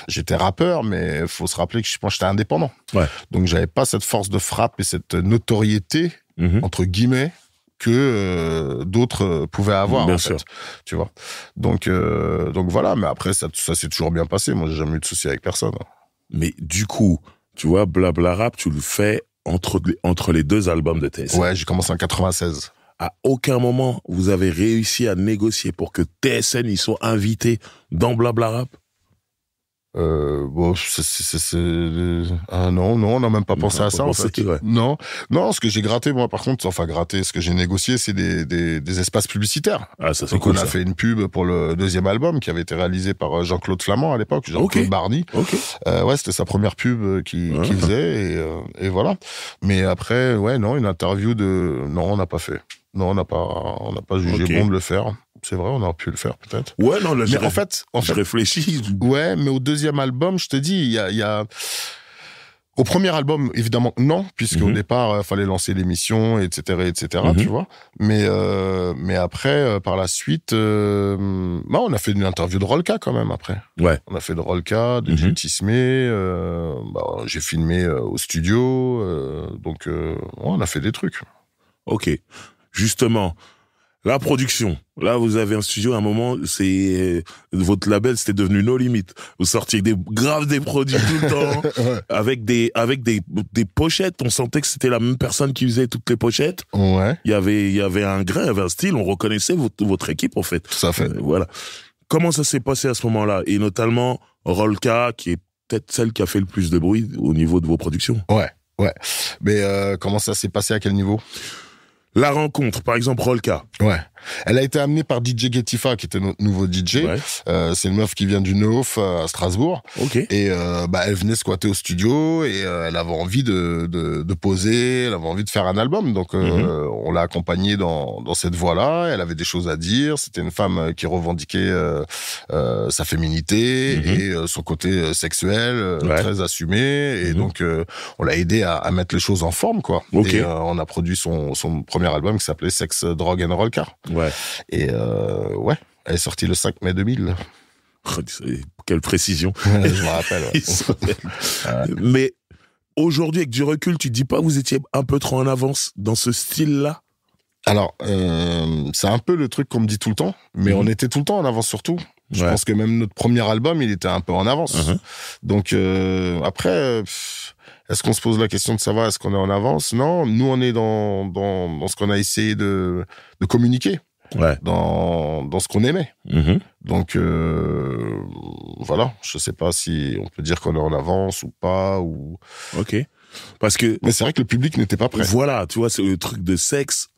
[SPEAKER 2] j'étais rappeur, mais il faut se rappeler que je pense j'étais indépendant. Donc, Donc, j'avais pas cette force de frappe et cette notoriété, mhm. entre guillemets, que euh, d'autres euh, pouvaient avoir. Bien sûr. tu vois. Donc, euh, donc voilà, mais après, ça, ça s'est toujours bien passé. Moi, j'ai jamais eu de souci avec personne. Hein. Mais du coup, tu vois, Blabla Rap, tu le fais entre,
[SPEAKER 1] entre les deux albums de TSN Ouais, j'ai commencé en 96. À aucun moment, vous avez réussi à négocier pour que TSN ils soit invités dans Blabla Rap
[SPEAKER 2] euh, bon, c'est, euh, ah non, non, on n'a même pas pensé à ça en fait. Non, non, ce que j'ai gratté moi, par contre, enfin gratté, ce que j'ai négocié, c'est des, des, des, espaces publicitaires. Ah, ça c'est cool. On a fait une pub pour le deuxième album qui avait été réalisé par euh, Jean-Claude Flamand à l'époque, Jean-Claude Barney. Euh, ouais, c'était sa première pub euh, qu'il, ah. faisait et, et voilà. Mais après, ouais, non, une interview de, non, on n'a pas fait. Non, on n'a pas, on n'a pas jugé bon de le faire c'est vrai, on aurait pu le faire peut-être. Ouais, non, là, mais en fait, je réfléchis. Ouais, mais au deuxième album, je te dis, il y a, Au premier album, évidemment, non, puisque mhm. départ, il euh, fallait lancer l'émission, etc., etc., mhm. tu vois. Mais, euh, mais après, euh, par la suite, bah, on a fait une interview de Rolka quand même, après. Ouais. On a fait de Rolka, de mm bah, j'ai filmé au studio, donc on a fait des trucs. Ok. Justement, la production.
[SPEAKER 1] Là, vous avez un studio. À un moment, c'est euh, votre label, c'était devenu No limites. Vous sortiez des graves des produits tout le temps, avec des avec des, des pochettes. On sentait que c'était la même personne qui faisait toutes les pochettes. Ouais. Il y avait il y avait un grain, il y avait un style. On reconnaissait votre, équipe en fait. Ça fait. Euh, voilà. Comment ça s'est passé à ce moment-là Et notamment Rolka, qui est peut-être celle qui a fait le plus de bruit au niveau de vos productions. Ouais, ouais. Mais euh,
[SPEAKER 2] comment ça s'est passé à quel niveau la rencontre, par exemple Rolka. Ouais. Elle a été amenée par DJ Getifa, qui était notre nouveau DJ. Euh, c'est une meuf qui vient du Neuf à Strasbourg. Et euh, bah, elle venait squatter au studio et euh, elle avait envie de, de, de, poser, elle avait envie de faire un album. Donc euh, mhm. on l'a accompagnée dans, dans cette voie-là. Elle avait des choses à dire. C'était une femme euh, qui revendiquait sa féminité mhm. et son côté sexuel très assumé. Et mhm. donc on l'a aidée à, à, mettre les choses en forme, quoi. Et on a produit son, son premier album qui s'appelait Sex, Drug and Roll Car. Et euh, ouais, elle est sortie le 5 mai 2000. Quelle précision. je me rappelle.
[SPEAKER 1] Ouais. Mais aujourd'hui, avec du recul, tu dis pas vous étiez
[SPEAKER 2] un peu trop en avance dans ce style-là Alors, euh, c'est un peu le truc qu'on me dit tout le temps, mais mhm. on était tout le temps en avance surtout. Je pense que même notre premier album, il était un peu en avance. Mhm. Donc euh, après, est-ce qu'on se pose la question de savoir est-ce qu'on est en avance Non, nous on est dans, dans, ce qu'on a essayé de, de communiquer. Dans, dans, ce qu'on aimait. Mm-hmm. Donc euh, voilà, je sais pas si on peut dire qu'on est en avance ou pas ou. Ok. Parce que. Mais c'est vrai que le public
[SPEAKER 1] n'était pas prêt. Voilà, tu vois, c'est le truc de sexe.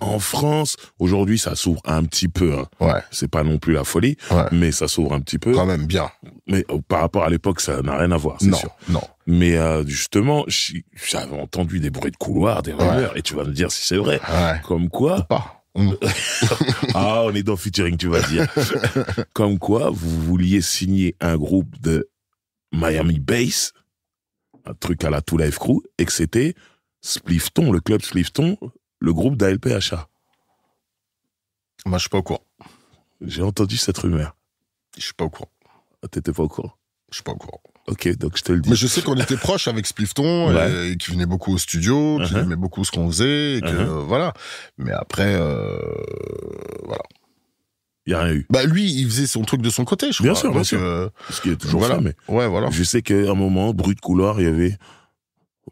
[SPEAKER 1] En France, aujourd'hui, ça s'ouvre un petit peu. Hein. Ouais. C'est pas non plus la folie, mais ça s'ouvre un petit peu. Quand même bien. Mais euh, par rapport à l'époque, ça n'a rien à voir, Non. Non. Mais euh, justement, j'avais entendu des bruits de couloir, des rumeurs, et tu vas me dire si c'est vrai. Comme quoi. Pas. ah, on est dans featuring, tu vas dire. Comme quoi, vous vouliez signer un groupe de Miami Bass un truc à la Too Life Crew, et que c'était Splifton, le club Splifton, le groupe d'ALPHA. Moi, je suis pas au courant. J'ai entendu cette rumeur. Je suis pas au courant. Tu ah, T'étais pas au courant Je suis
[SPEAKER 2] pas au courant. Ok, donc je te le dis. Mais je sais qu'on était proches avec Splifton, et, euh, qu'il venait beaucoup au studio, qu'il uh-huh. aimait beaucoup ce qu'on faisait, et que uh-huh. euh, voilà. Mais après, euh, voilà. Il n'y a rien eu. Bah lui, il faisait son truc de son côté, je bien crois. Sûr, bien sûr, euh, Ce est toujours voilà. mais.
[SPEAKER 1] Ouais, voilà. Je sais qu'à un moment, bruit de couloir, il y avait.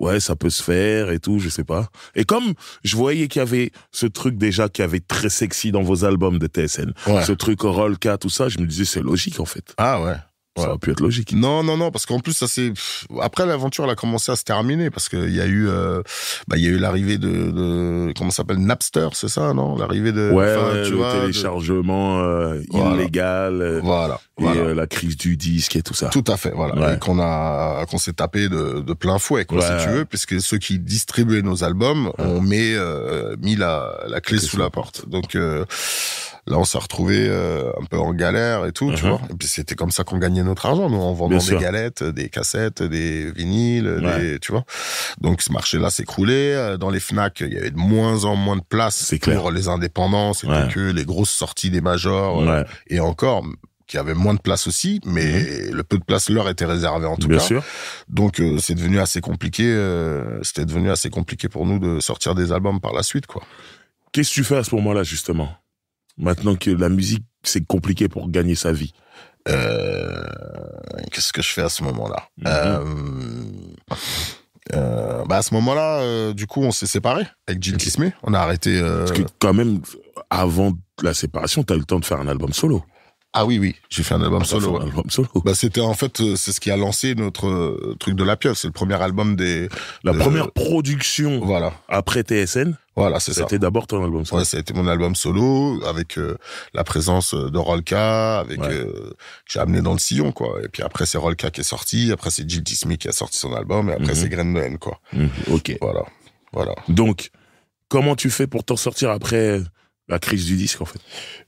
[SPEAKER 1] Ouais, ça peut se faire et tout, je sais pas. Et comme je voyais qu'il y avait ce truc déjà qui avait très sexy dans vos albums de
[SPEAKER 2] TSN, ce truc roll cat tout ça, je me disais c'est logique en fait. Ah ouais. Ça aurait pu être logique. Non, non, non, parce qu'en plus, ça c'est après l'aventure, elle a commencé à se terminer parce qu'il y a eu, euh, bah, il y a eu l'arrivée de, de... comment s'appelle Napster, c'est ça, non L'arrivée de, ouais, tu le vois, téléchargement euh, illégal, euh, voilà, et la crise du disque et tout ça. Tout à fait, voilà, et qu'on a, qu'on s'est tapé de, plein fouet, quoi, si tu veux, puisque ceux qui distribuaient nos albums, ont mis la, clé sous la porte, donc. Là, on s'est retrouvé euh, un peu en galère et tout, tu uh-huh. vois. Et puis c'était comme ça qu'on gagnait notre argent, nous, en vendant des galettes, des cassettes, des vinyles, des, tu vois. Donc ce marché-là s'écroulait. Euh, dans les Fnac, il y avait de moins en moins de place pour les indépendants. C'était que les grosses sorties des majors. Euh, et encore, qui avait moins de place aussi, mais mhm. le peu de place leur était réservé en tout cas. Donc c'est devenu assez compliqué. C'était devenu assez compliqué pour nous de sortir des albums par la suite, quoi. Qu'est-ce que tu fais à ce moment-là justement Maintenant
[SPEAKER 1] que la musique, c'est compliqué pour gagner sa vie. Euh, qu'est-ce que je
[SPEAKER 2] fais à ce moment-là mhm. euh, euh, bah à ce moment-là, du coup, on s'est séparés avec Jill Kismet. On a arrêté. Parce que quand même, avant la séparation, tu as eu le temps de faire un album solo. Ah oui, oui. J'ai fait un album solo. Bah, c'était en fait, euh, c'est ce qui a lancé notre euh, truc de la pieuvre. C'est le premier album des. La première production. Voilà. Après TSN. Voilà, c'est ça. C'était d'abord ton album solo. Ouais, c'était mon album solo avec euh, la présence de Rolka, avec que j'ai amené dans le sillon quoi. Et puis après c'est Rolka qui est sorti, après c'est Jill Dismi qui a sorti son album, et après mhm. c'est Graine de quoi. Mhm, ok. Voilà,
[SPEAKER 1] voilà. Donc comment tu fais pour t'en sortir après la crise du disque, en fait.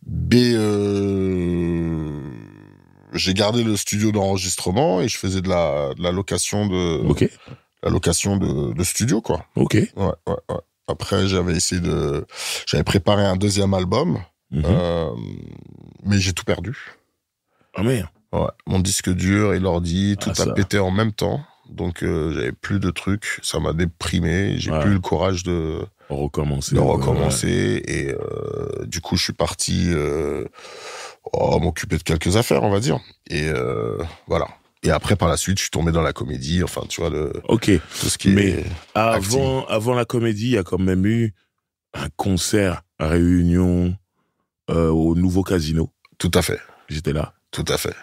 [SPEAKER 2] B, euh, j'ai gardé le studio d'enregistrement et je faisais de la, location de. Ok. La location de, studio, quoi. Ok. Ouais, ouais, Après, j'avais essayé de. J'avais préparé un deuxième album, mhm. euh, mais j'ai tout perdu. Ah merde. Ouais, mon disque dur et l'ordi, tout ah, a pété en même temps. Donc, euh, j'avais plus de trucs. Ça m'a déprimé. J'ai plus le courage de recommencer. recommençait. recommencer. Et euh, du coup, je suis parti euh, oh, m'occuper de quelques affaires, on va dire. Et euh, voilà. Et après, par la suite, je suis tombé dans la comédie. Enfin, tu vois, le, ok tout ce qui Mais avant, avant
[SPEAKER 1] la comédie, il y a quand même eu un concert
[SPEAKER 2] Réunion au
[SPEAKER 1] Nouveau Casino. Tout à fait. J'étais là. Tout à fait.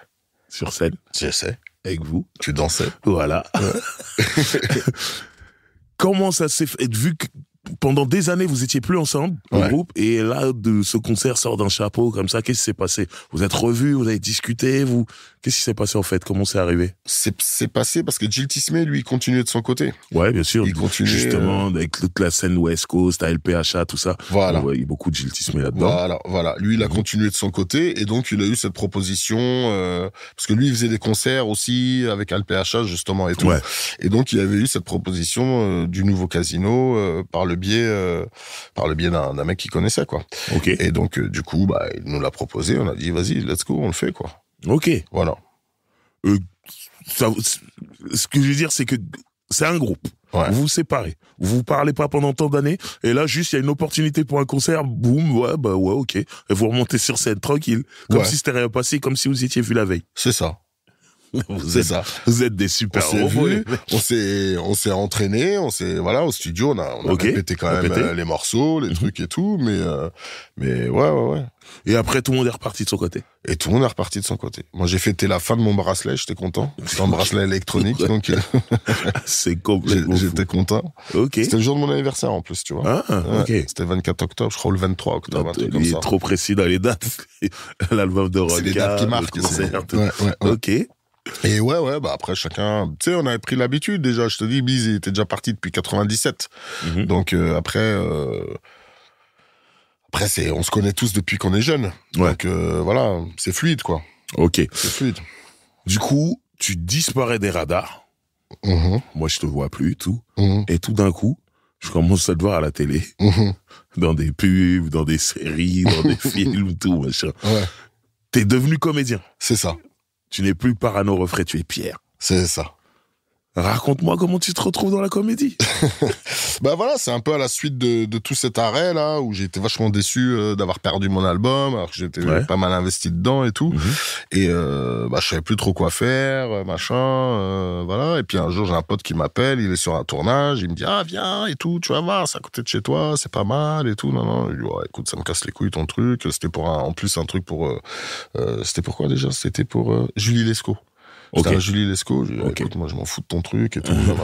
[SPEAKER 1] Sur scène. Je sais. Avec vous. Tu dansais. Voilà. Comment ça s'est fait Vu que pendant des années, vous étiez plus ensemble, en groupe, et là, de, ce concert sort d'un chapeau comme ça. Qu'est-ce qui s'est passé Vous êtes revus, vous avez discuté, vous Qu'est-ce qui s'est passé en fait Comment c'est arrivé
[SPEAKER 2] C'est passé parce que Jill Tismay, lui, continuait de son côté.
[SPEAKER 1] Ouais, bien sûr. Il continuait. Justement, euh, avec
[SPEAKER 2] toute la scène West Coast, ALPHA, tout ça. Voilà. Il y a beaucoup de Jill Tismay là-dedans. Voilà, voilà. Lui, il a mhm. continué de son côté et donc il a eu cette proposition euh, parce que lui, il faisait des concerts aussi avec ALPHA justement et tout. Ouais. Et donc, il avait eu cette proposition euh, du nouveau casino par le biais, par le biais d'un mec qu'il connaissait, quoi. Ok. Et donc, du coup, bah, il nous l'a proposé. On a dit, vas-y, let's go, on le fait, quoi. Ok. Voilà. Euh,
[SPEAKER 1] ce que je veux dire, c'est que c'est un groupe. Vous vous séparez. Vous vous parlez pas pendant tant d'années. Et là, juste, il y a une opportunité pour un concert. Boum, ouais, bah ouais, ok. Et vous remontez sur scène tranquille. Comme si c'était rien passé, comme si vous étiez vu la veille. C'est ça.
[SPEAKER 2] c'est ça. Vous êtes des super on on s'est on s'est entraîné, on s'est voilà au studio, on a on a quand même euh, les morceaux, les mhm. trucs et tout, mais euh, mais ouais ouais ouais. Et après, tout le monde est reparti de son côté. Et tout le monde est reparti de son côté. Moi, j'ai fêté la fin de mon bracelet, j'étais content. c'est un bracelet électronique, donc. Euh, c'est complètement. J'étais content. C'était le jour de mon anniversaire, en plus, tu vois. Ah, C'était le 24 octobre, je crois, le 23 octobre. il comme est trop précis dans les dates. L'album de Rock. C'est les dates qui marquent. Ouais, ouais, ok. Et ouais, ouais, bah après chacun, tu sais, on avait pris l'habitude déjà. Je te dis, Biz, il était déjà parti depuis 97. Mhm. Donc euh, après, euh, après c'est, on se connaît tous depuis qu'on est jeune. Donc euh, voilà, c'est fluide quoi. Ok. C'est fluide.
[SPEAKER 1] Du coup, tu disparais des radars. Mhm. Moi, je te vois plus, tout. Mhm. Et tout d'un coup, je commence à te voir à la télé, dans des pubs, dans des séries, dans des films, tout machin. Ouais. T'es devenu comédien. C'est ça. Tu n'es plus parano refrais, tu es Pierre.
[SPEAKER 2] C'est ça. Raconte-moi comment tu te retrouves dans la comédie. bah voilà, c'est un peu à la suite de, de tout cet arrêt là où j'étais vachement déçu euh, d'avoir perdu mon album alors que j'étais pas mal investi dedans et tout. Mhm. Et euh, bah je savais plus trop quoi faire, euh, machin, euh, voilà. Et puis un jour j'ai un pote qui m'appelle, il est sur un tournage, il me dit ah viens et tout, tu vas voir, c'est à côté de chez toi, c'est pas mal et tout. Non non, dis, écoute ça me casse les couilles ton truc. C'était pour un, en plus un truc pour euh, c'était pour quoi déjà C'était pour Julie Lescaut okay. Julie Lescaut. Je lui moi, je m'en fous de ton truc et tout. Mhm.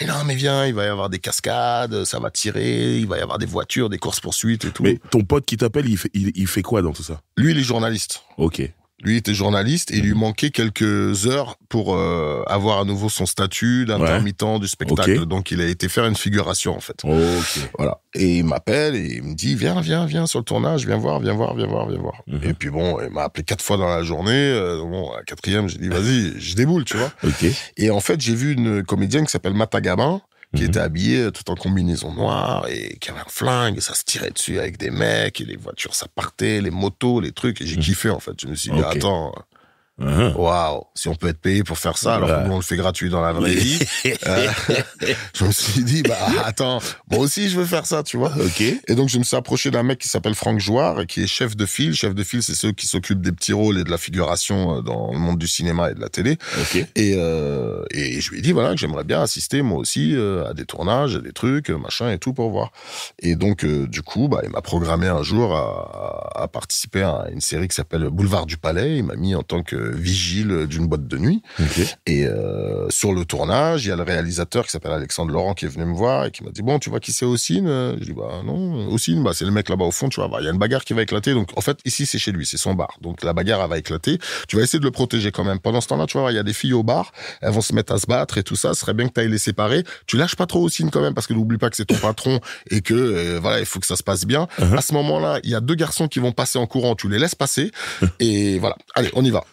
[SPEAKER 2] mais non, mais viens, il va y avoir des cascades, ça va tirer, il va y avoir des voitures, des courses-poursuites et tout. Mais ton pote qui t'appelle, il, il, fait quoi dans tout ça Lui, il est journaliste. Ok. Lui était journaliste et il lui mhm. manquait quelques heures pour euh, avoir à nouveau son statut d'intermittent du spectacle. Donc il a été faire une figuration en fait. Voilà. Et il m'appelle et il me dit viens viens viens sur le tournage, viens voir, viens voir, viens voir, viens voir. Mhm. Et puis bon, il m'a appelé quatre fois dans la journée. Euh, bon, à quatrième, j'ai dit vas-y, je déboule, tu vois. Et en fait, j'ai vu une comédienne qui s'appelle Mata Gabin qui mhm. était habillé euh, tout en combinaison noire et qui avait un flingue et ça se tirait dessus avec des mecs et les voitures ça partait, les motos, les trucs et j'ai mhm. kiffé en fait. Je me suis dit attends, euh, Uh-huh. Waouh, si on peut être payé pour faire ça, alors on le fait gratuit dans la vraie vie. Euh, je me suis dit, bah attends, moi aussi je veux faire ça, tu vois. Ok. Et donc je me suis approché d'un mec qui s'appelle Franck Jouard, qui est chef de file. Chef de file, c'est ceux qui s'occupent des petits rôles et de la figuration euh, dans le monde du cinéma et de la télé. Et, euh, et je lui ai dit, voilà, que j'aimerais bien assister moi aussi à des tournages, à des trucs, machin et tout pour voir. Et donc du coup, bah, il m'a programmé un jour à participer à une série qui s'appelle Boulevard du Palais. Il m'a mis en tant que vigile d'une boîte de nuit. Et euh, sur le tournage, il y a le réalisateur qui s'appelle Alexandre Laurent qui est venu me voir et qui m'a dit bon, tu vois qui c'est Ossine Je dis bah non, Ossine, bah c'est le mec là-bas au fond, tu vois, il y a une bagarre qui va éclater. Donc en fait ici c'est chez lui, c'est son bar. Donc la bagarre elle va éclater. Tu vas essayer de le protéger quand même. Pendant ce temps-là, tu vois, il y a des filles au bar, elles vont se mettre à se battre et tout ça. Ce serait bien que tu ailles les séparer. Tu lâches pas trop Ossine quand même parce que n'oublie pas que c'est ton patron et que euh, voilà, il faut que ça se passe bien. Uh-huh. À ce moment-là, il y a deux garçons qui vont passer en courant. Tu les laisses passer et voilà. Allez, on y va.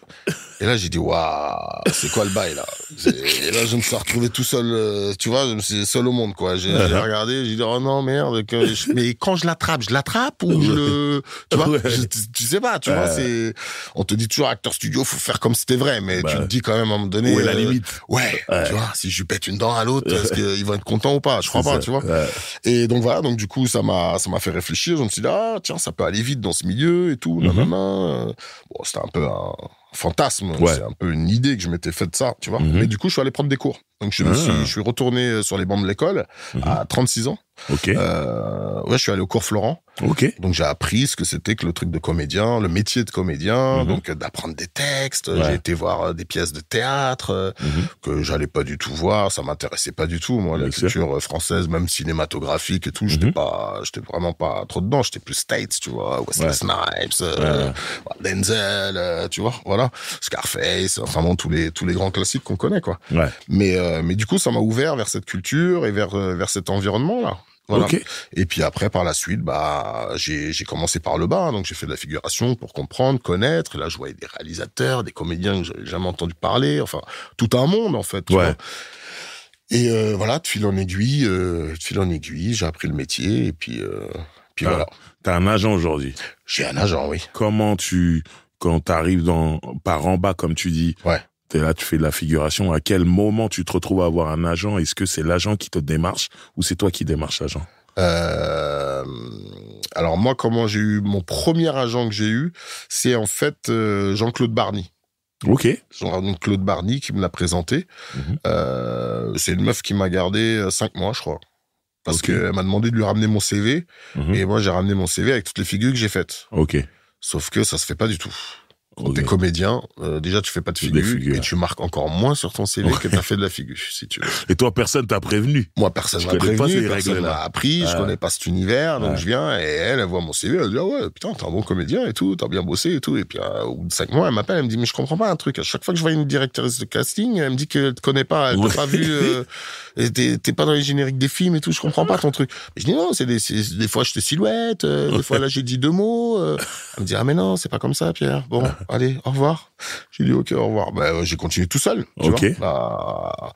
[SPEAKER 2] Et là, j'ai dit, waouh, c'est quoi le bail, là? Et là, je me suis retrouvé tout seul, euh, tu vois, je me suis seul au monde, quoi. J'ai uh-huh. regardé, j'ai dit, oh non, merde, mais quand je l'attrape, je l'attrape ou je le, tu vois, tu sais pas, tu vois, c'est, on te dit toujours, acteur studio, faut faire comme si c'était vrai, mais tu bah. te dis quand même à un moment donné. Où la euh, limite? ouais, tu vois, si je pète une dent à l'autre, est-ce qu'il vont être content ou pas? Je crois pas, tu vois. Et donc voilà, donc du coup, ça m'a, ça m'a fait réfléchir. Je me suis dit, ah, tiens, ça peut aller vite dans ce milieu et tout, mm-hmm. Bon, c'était un peu un, fantasme, c'est un peu une idée que je m'étais faite ça, tu vois. Mhm. Mais du coup, je suis allé prendre des cours. Donc je, ah. suis, retourné sur les bancs de l'école mhm. à 36 ans. Ok. Euh, ouais, je suis allé au cours Florent. Ok. Donc j'ai appris ce que c'était que le truc de comédien, le métier de comédien, mhm. donc euh, d'apprendre des textes. J'ai été voir euh, des pièces de théâtre mhm. que j'allais pas du tout voir, ça m'intéressait pas du tout moi la culture française, même cinématographique et tout. Mhm. J'étais pas, j'étais vraiment pas trop dedans. J'étais plus States, tu vois, Wesley Snipes, Denzel, tu vois, voilà, Scarface, vraiment tous les tous les grands classiques qu'on connaît quoi. Mais mais du coup ça m'a ouvert vers cette culture et vers vers cet environnement là. Et puis après, par la suite, bah, j'ai, j'ai commencé par le bas, hein. donc j'ai fait de la figuration pour comprendre, connaître. là, je voyais des réalisateurs, des comédiens que j'avais jamais entendu parler, enfin, tout un monde en fait. ouais. Et euh, voilà, de fil en aiguille, euh, fil en aiguille, j'ai appris le métier et puis, euh, puis t'as, voilà. T'as un agent aujourd'hui. J'ai un agent, oui.
[SPEAKER 1] Comment tu, quand t'arrives dans par en bas, comme tu dis, ouais. Et là, tu fais de la figuration. À quel moment tu te retrouves à avoir un agent Est-ce que c'est l'agent qui te démarche ou c'est toi qui démarches
[SPEAKER 2] l'agent euh, alors moi, comment j'ai eu mon premier agent que j'ai eu, c'est en fait euh, Jean-Claude Barny. Ok. Jean-Claude Barny qui me l'a présenté. Mhm. Euh, c'est une meuf qui m'a gardé cinq mois, je crois. Parce qu'elle m'a demandé de lui ramener mon CV. Mhm. Et moi, j'ai ramené mon CV avec toutes les figures que j'ai faites. Ok. Sauf que ça se fait pas du tout. Quand t'es comédien, euh, déjà, tu fais pas de figure, et tu marques encore moins sur ton CV que t'as fait de la figure, si tu veux. Et toi, personne t'a prévenu Moi, personne m'a prévenu, personne m'a appris, je connais pas cet univers, donc je viens, et elle, elle voit mon CV, elle dit « Ah ouais, putain, t'es un bon comédien et tout, t'as bien bossé et tout. » Et puis, euh, au bout de cinq mois, elle m'appelle, elle me dit « Mais je comprends pas un truc, à chaque fois que je vois une directrice de casting, elle me dit qu'elle te connaît pas, elle t'a pas vu, euh, t'es pas dans les génériques des films et tout, je comprends pas ton truc. » Mais je dis « Non, c'est des, des, fois, je te silhouette, des fois, là, j'ai dit deux mots. Elle me dit « Ah mais non, c'est pas comme ça, Pierre. Bon. » allez, au revoir. J'ai dit, ok, au revoir. Ben, j'ai continué tout seul, tu vois, à,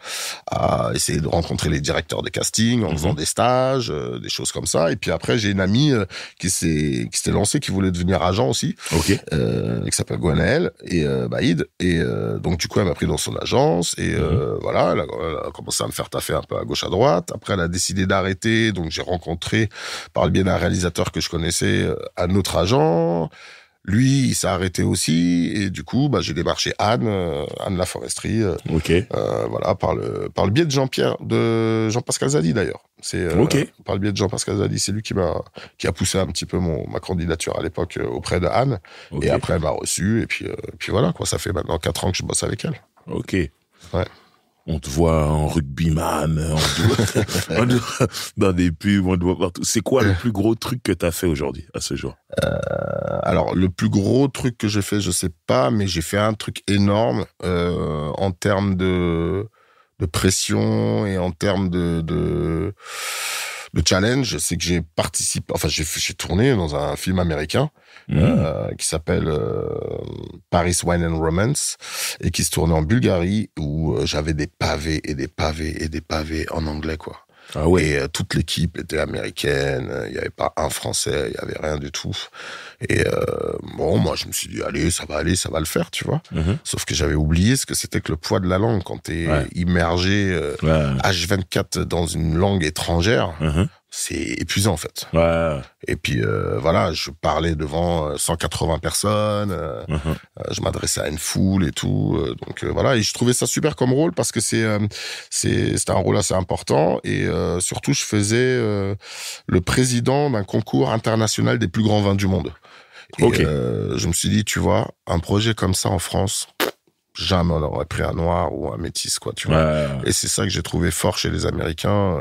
[SPEAKER 2] à, essayer de rencontrer les directeurs de casting en mhm. faisant des stages, euh, des choses comme ça. Et puis après, j'ai une amie euh, qui s'est qui s'est lancée, qui voulait devenir agent aussi, Ok. euh, qui s'appelle Gwenaëlle et Baïd. Et donc du coup, elle m'a pris dans son agence et mhm. voilà, elle a, elle a, commencé à me faire taffer un peu à gauche à droite. Après, elle a décidé d'arrêter. Donc j'ai rencontré par le biais d'un réalisateur que je connaissais un autre agent. Lui, il s'est arrêté aussi, et du coup, bah, j'ai démarché Anne, euh, Anne La Foresterie. Euh, ok. Euh, voilà, par le par le biais de Jean-Pierre, de Jean-Pascal Zadi d'ailleurs. C'est ok. par le biais de Jean-Pascal Zadi, c'est lui qui m'a qui a poussé un petit peu mon ma candidature à l'époque auprès de Anne, et après elle m'a reçu, et puis puis voilà quoi. Ça fait maintenant quatre ans que je bosse avec elle. Ok. Ouais on te voit en rugbyman, man dans des pubs, on te voit partout. C'est quoi le euh. plus gros truc que tu as fait aujourd'hui, à ce jour euh, Alors, le plus gros truc que j'ai fait, je sais pas, mais j'ai fait un truc énorme euh, en termes de, pression et en termes de le challenge, c'est que j'ai participé, enfin j'ai tourné dans un film américain mmh. euh, qui s'appelle euh, Paris Wine and Romance et qui se tournait en Bulgarie où euh, j'avais des pavés et des pavés et des pavés en anglais quoi. Ah oui, Et toute l'équipe était américaine, il n'y avait pas un français, il n'y avait rien du tout. Et euh, bon, moi, je me suis dit, allez, ça va aller, ça va le faire, tu vois. Mhm. Sauf que j'avais oublié ce que c'était que le poids de la langue. Quand tu es immergé H24 euh, dans une langue étrangère, mhm c'est épuisant en fait. Et puis euh, voilà, je parlais devant 180 euh, personnes, euh, mhm. je m'adressais à une foule et tout. donc voilà, et je trouvais ça super comme rôle parce que c'est c'était un rôle assez important et surtout je faisais le président d'un concours international des plus grands vins du monde. Et, je me suis dit, tu vois, un projet comme ça en France, jamais on aurait pris un noir ou un métis, quoi, tu vois. Et c'est ça que j'ai trouvé fort chez les Américains.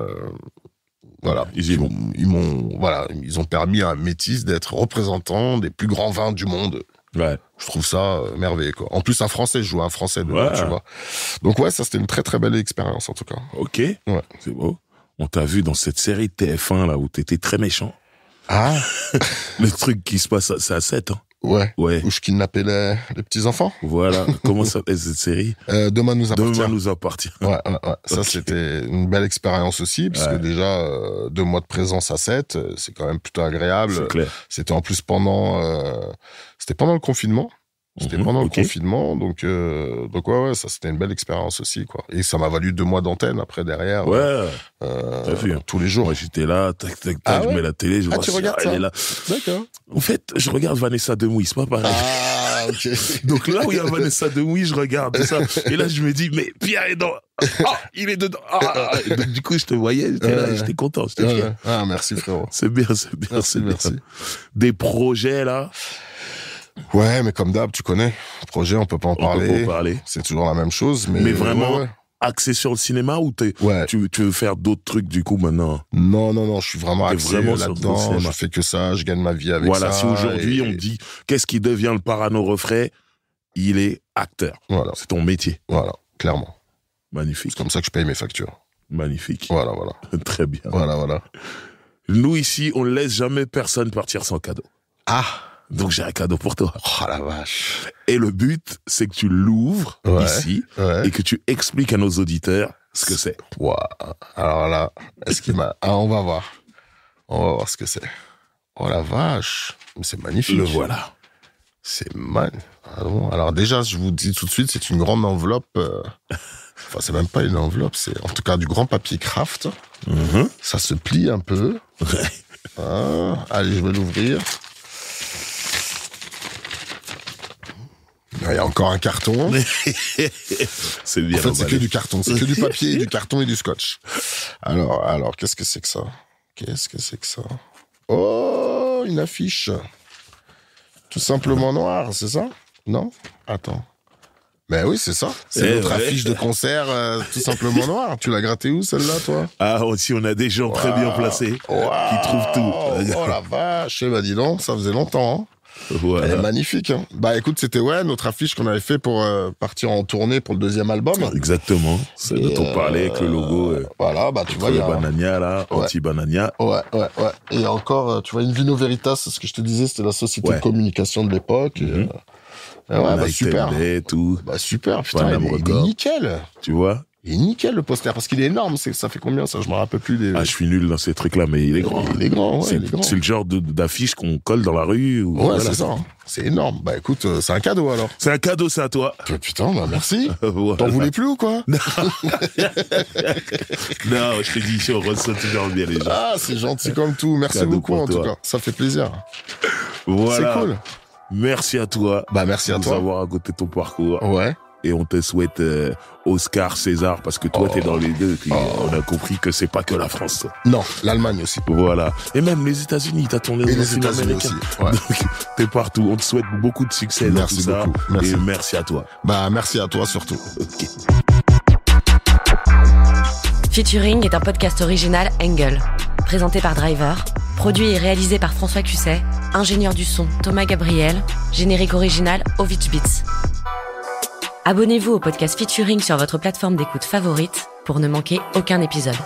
[SPEAKER 2] Voilà. Ils Ils m'ont, voilà, ils ont permis à un métis d'être représentant des plus grands vins du monde. Ouais. Je trouve ça euh, merveilleux. En plus, un Français, je joue un Français, tu vois. Donc ouais, ça c'était une très très belle expérience en tout cas. Ok. Ouais. C'est beau. On t'a vu dans cette série TF1
[SPEAKER 1] là où t'étais très méchant. Ah. Le truc qui se passe, c'est à 7 ans. Ouais.
[SPEAKER 2] Où je kidnappais les, petits-enfants. Voilà. Comment s'appelle cette série euh, Demain nous appartient. Demain nous appartient. Ouais, Ça, c'était une belle expérience aussi, parce que déjà, euh, deux mois de présence à 7, euh, c'est quand même plutôt agréable. C'est clair. C'était en plus pendant, c'était pendant le confinement. C'était mhm, pendant le confinement, donc euh, donc ouais, ça c'était une belle expérience aussi quoi. Et ça m'a valu deux mois d'antenne après derrière. Ouais. Euh, hein. euh, tous les jours. J'étais là, tac tac tac, ah je mets la télé, je ah, vois tu regardes elle est là. D'accord. En fait, je regarde Vanessa Demouy, c'est
[SPEAKER 1] pas pareil. Ah ok. donc là où il y a Vanessa Demouy, je regarde ça. Et là je me dis mais Pierre est dans. Ah il est dedans. Ah, ah, du coup je te voyais, j'étais là, j'étais content,
[SPEAKER 2] Ah merci frérot. C'est bien, c'est bien, c'est bien. Des projets là. Ouais, mais comme d'hab, tu connais. Projet, on peut pas en parler. peut parler. C'est toujours la même chose. Mais, vraiment, axé sur le cinéma ou ouais. tu, veux faire d'autres trucs du coup maintenant Non, non, non, je suis vraiment axé là-dedans. Je fait que ça, je gagne ma vie avec ça. Voilà, si aujourd'hui on dit qu'est-ce qui
[SPEAKER 1] devient le parano refrain, il est acteur. Voilà. C'est ton métier. Voilà, clairement. Magnifique. C'est comme ça que je paye mes factures. Magnifique. Voilà, voilà. Très bien. Voilà, voilà. Nous, ici, on ne laisse jamais personne partir sans cadeau. Ah donc j'ai un cadeau pour toi. Oh la vache. Et le but, c'est que tu l'ouvres ici et que tu
[SPEAKER 2] expliques à nos auditeurs ce que c'est. Waouh Alors là, est-ce qu'il m'a. Ah, on va voir. On va voir ce que c'est. Oh la vache. C'est magnifique. Le voilà. C'est magnifique. Alors déjà, je vous dis tout de suite, c'est une grande enveloppe. Euh, enfin, c'est même pas une enveloppe, c'est en tout cas du grand papier craft. Mhm. Ça se plie un peu. Ah, allez, je vais l'ouvrir. Il y a encore un carton. c'est bien. En fait, c'est que du carton. C'est que du papier, du carton et du scotch. Alors, alors, qu'est-ce que c'est que ça Qu'est-ce que c'est que ça Oh, une affiche. Tout simplement noire, c'est ça Non Attends. Mais ben oui, c'est ça. C'est notre affiche de concert euh, tout simplement noire. Tu l'as grattée où celle-là, toi Ah, aussi, on a des gens très bien placés qui trouvent tout. Oh, oh la vache, eh ben, dis donc, ça faisait longtemps. Hein. Voilà. Elle est magnifique. Hein. Bah écoute, c'était ouais notre affiche qu'on avait fait pour euh, partir en tournée pour le deuxième album.
[SPEAKER 1] Exactement. C'est dont on parler avec le euh, logo. Euh, voilà, bah tu vois. il y a... banania là, anti banania.
[SPEAKER 2] Ouais, ouais, ouais. Et encore, tu vois, une Vino Veritas, c'est ce que je te disais, c'était la société de communication de l'époque. Mhm. ouais, bah, super. Day, hein. tout. Bah super, putain, il il est nickel. Tu vois. Il nickel le poster parce qu'il est énorme. ça fait combien ça Je me rappelle plus. Des... Ah, je suis nul dans ces trucs-là, mais
[SPEAKER 1] il est grand. Il est grand. Ouais, c'est, le genre d'affiche qu'on colle dans la rue. Ou ouais, c'est ça. C'est énorme.
[SPEAKER 2] Bah écoute, euh, c'est un cadeau alors. C'est un cadeau, c'est à toi. putain, bah, merci. T'en voulais plus ou quoi non.
[SPEAKER 1] je te dis, on reçoit toujours bien les gens. Ah, c'est gentil comme tout. Merci beaucoup en tout cas.
[SPEAKER 2] Ça fait plaisir. Voilà. C'est cool.
[SPEAKER 1] Merci à toi. Bah merci à toi. Pour avoir à côté ton parcours. Ouais et on te souhaite euh, Oscar, César, parce que toi, t'es dans les deux. On a compris que c'est pas que la France. Non, l'Allemagne aussi. Voilà. Et même les États-Unis, t'as tourné et les États-Unis aussi. Ouais. Donc, t'es partout. On te souhaite
[SPEAKER 2] beaucoup de succès merci dans Merci. merci à toi. Bah, merci à toi surtout.
[SPEAKER 1] Featuring est un podcast original Engel, présenté par Driver, produit et réalisé par François Cusset, ingénieur du son Thomas Gabriel, générique original Ovitch Beats. Abonnez-vous au podcast featuring sur votre plateforme d'écoute favorite pour ne manquer aucun épisode.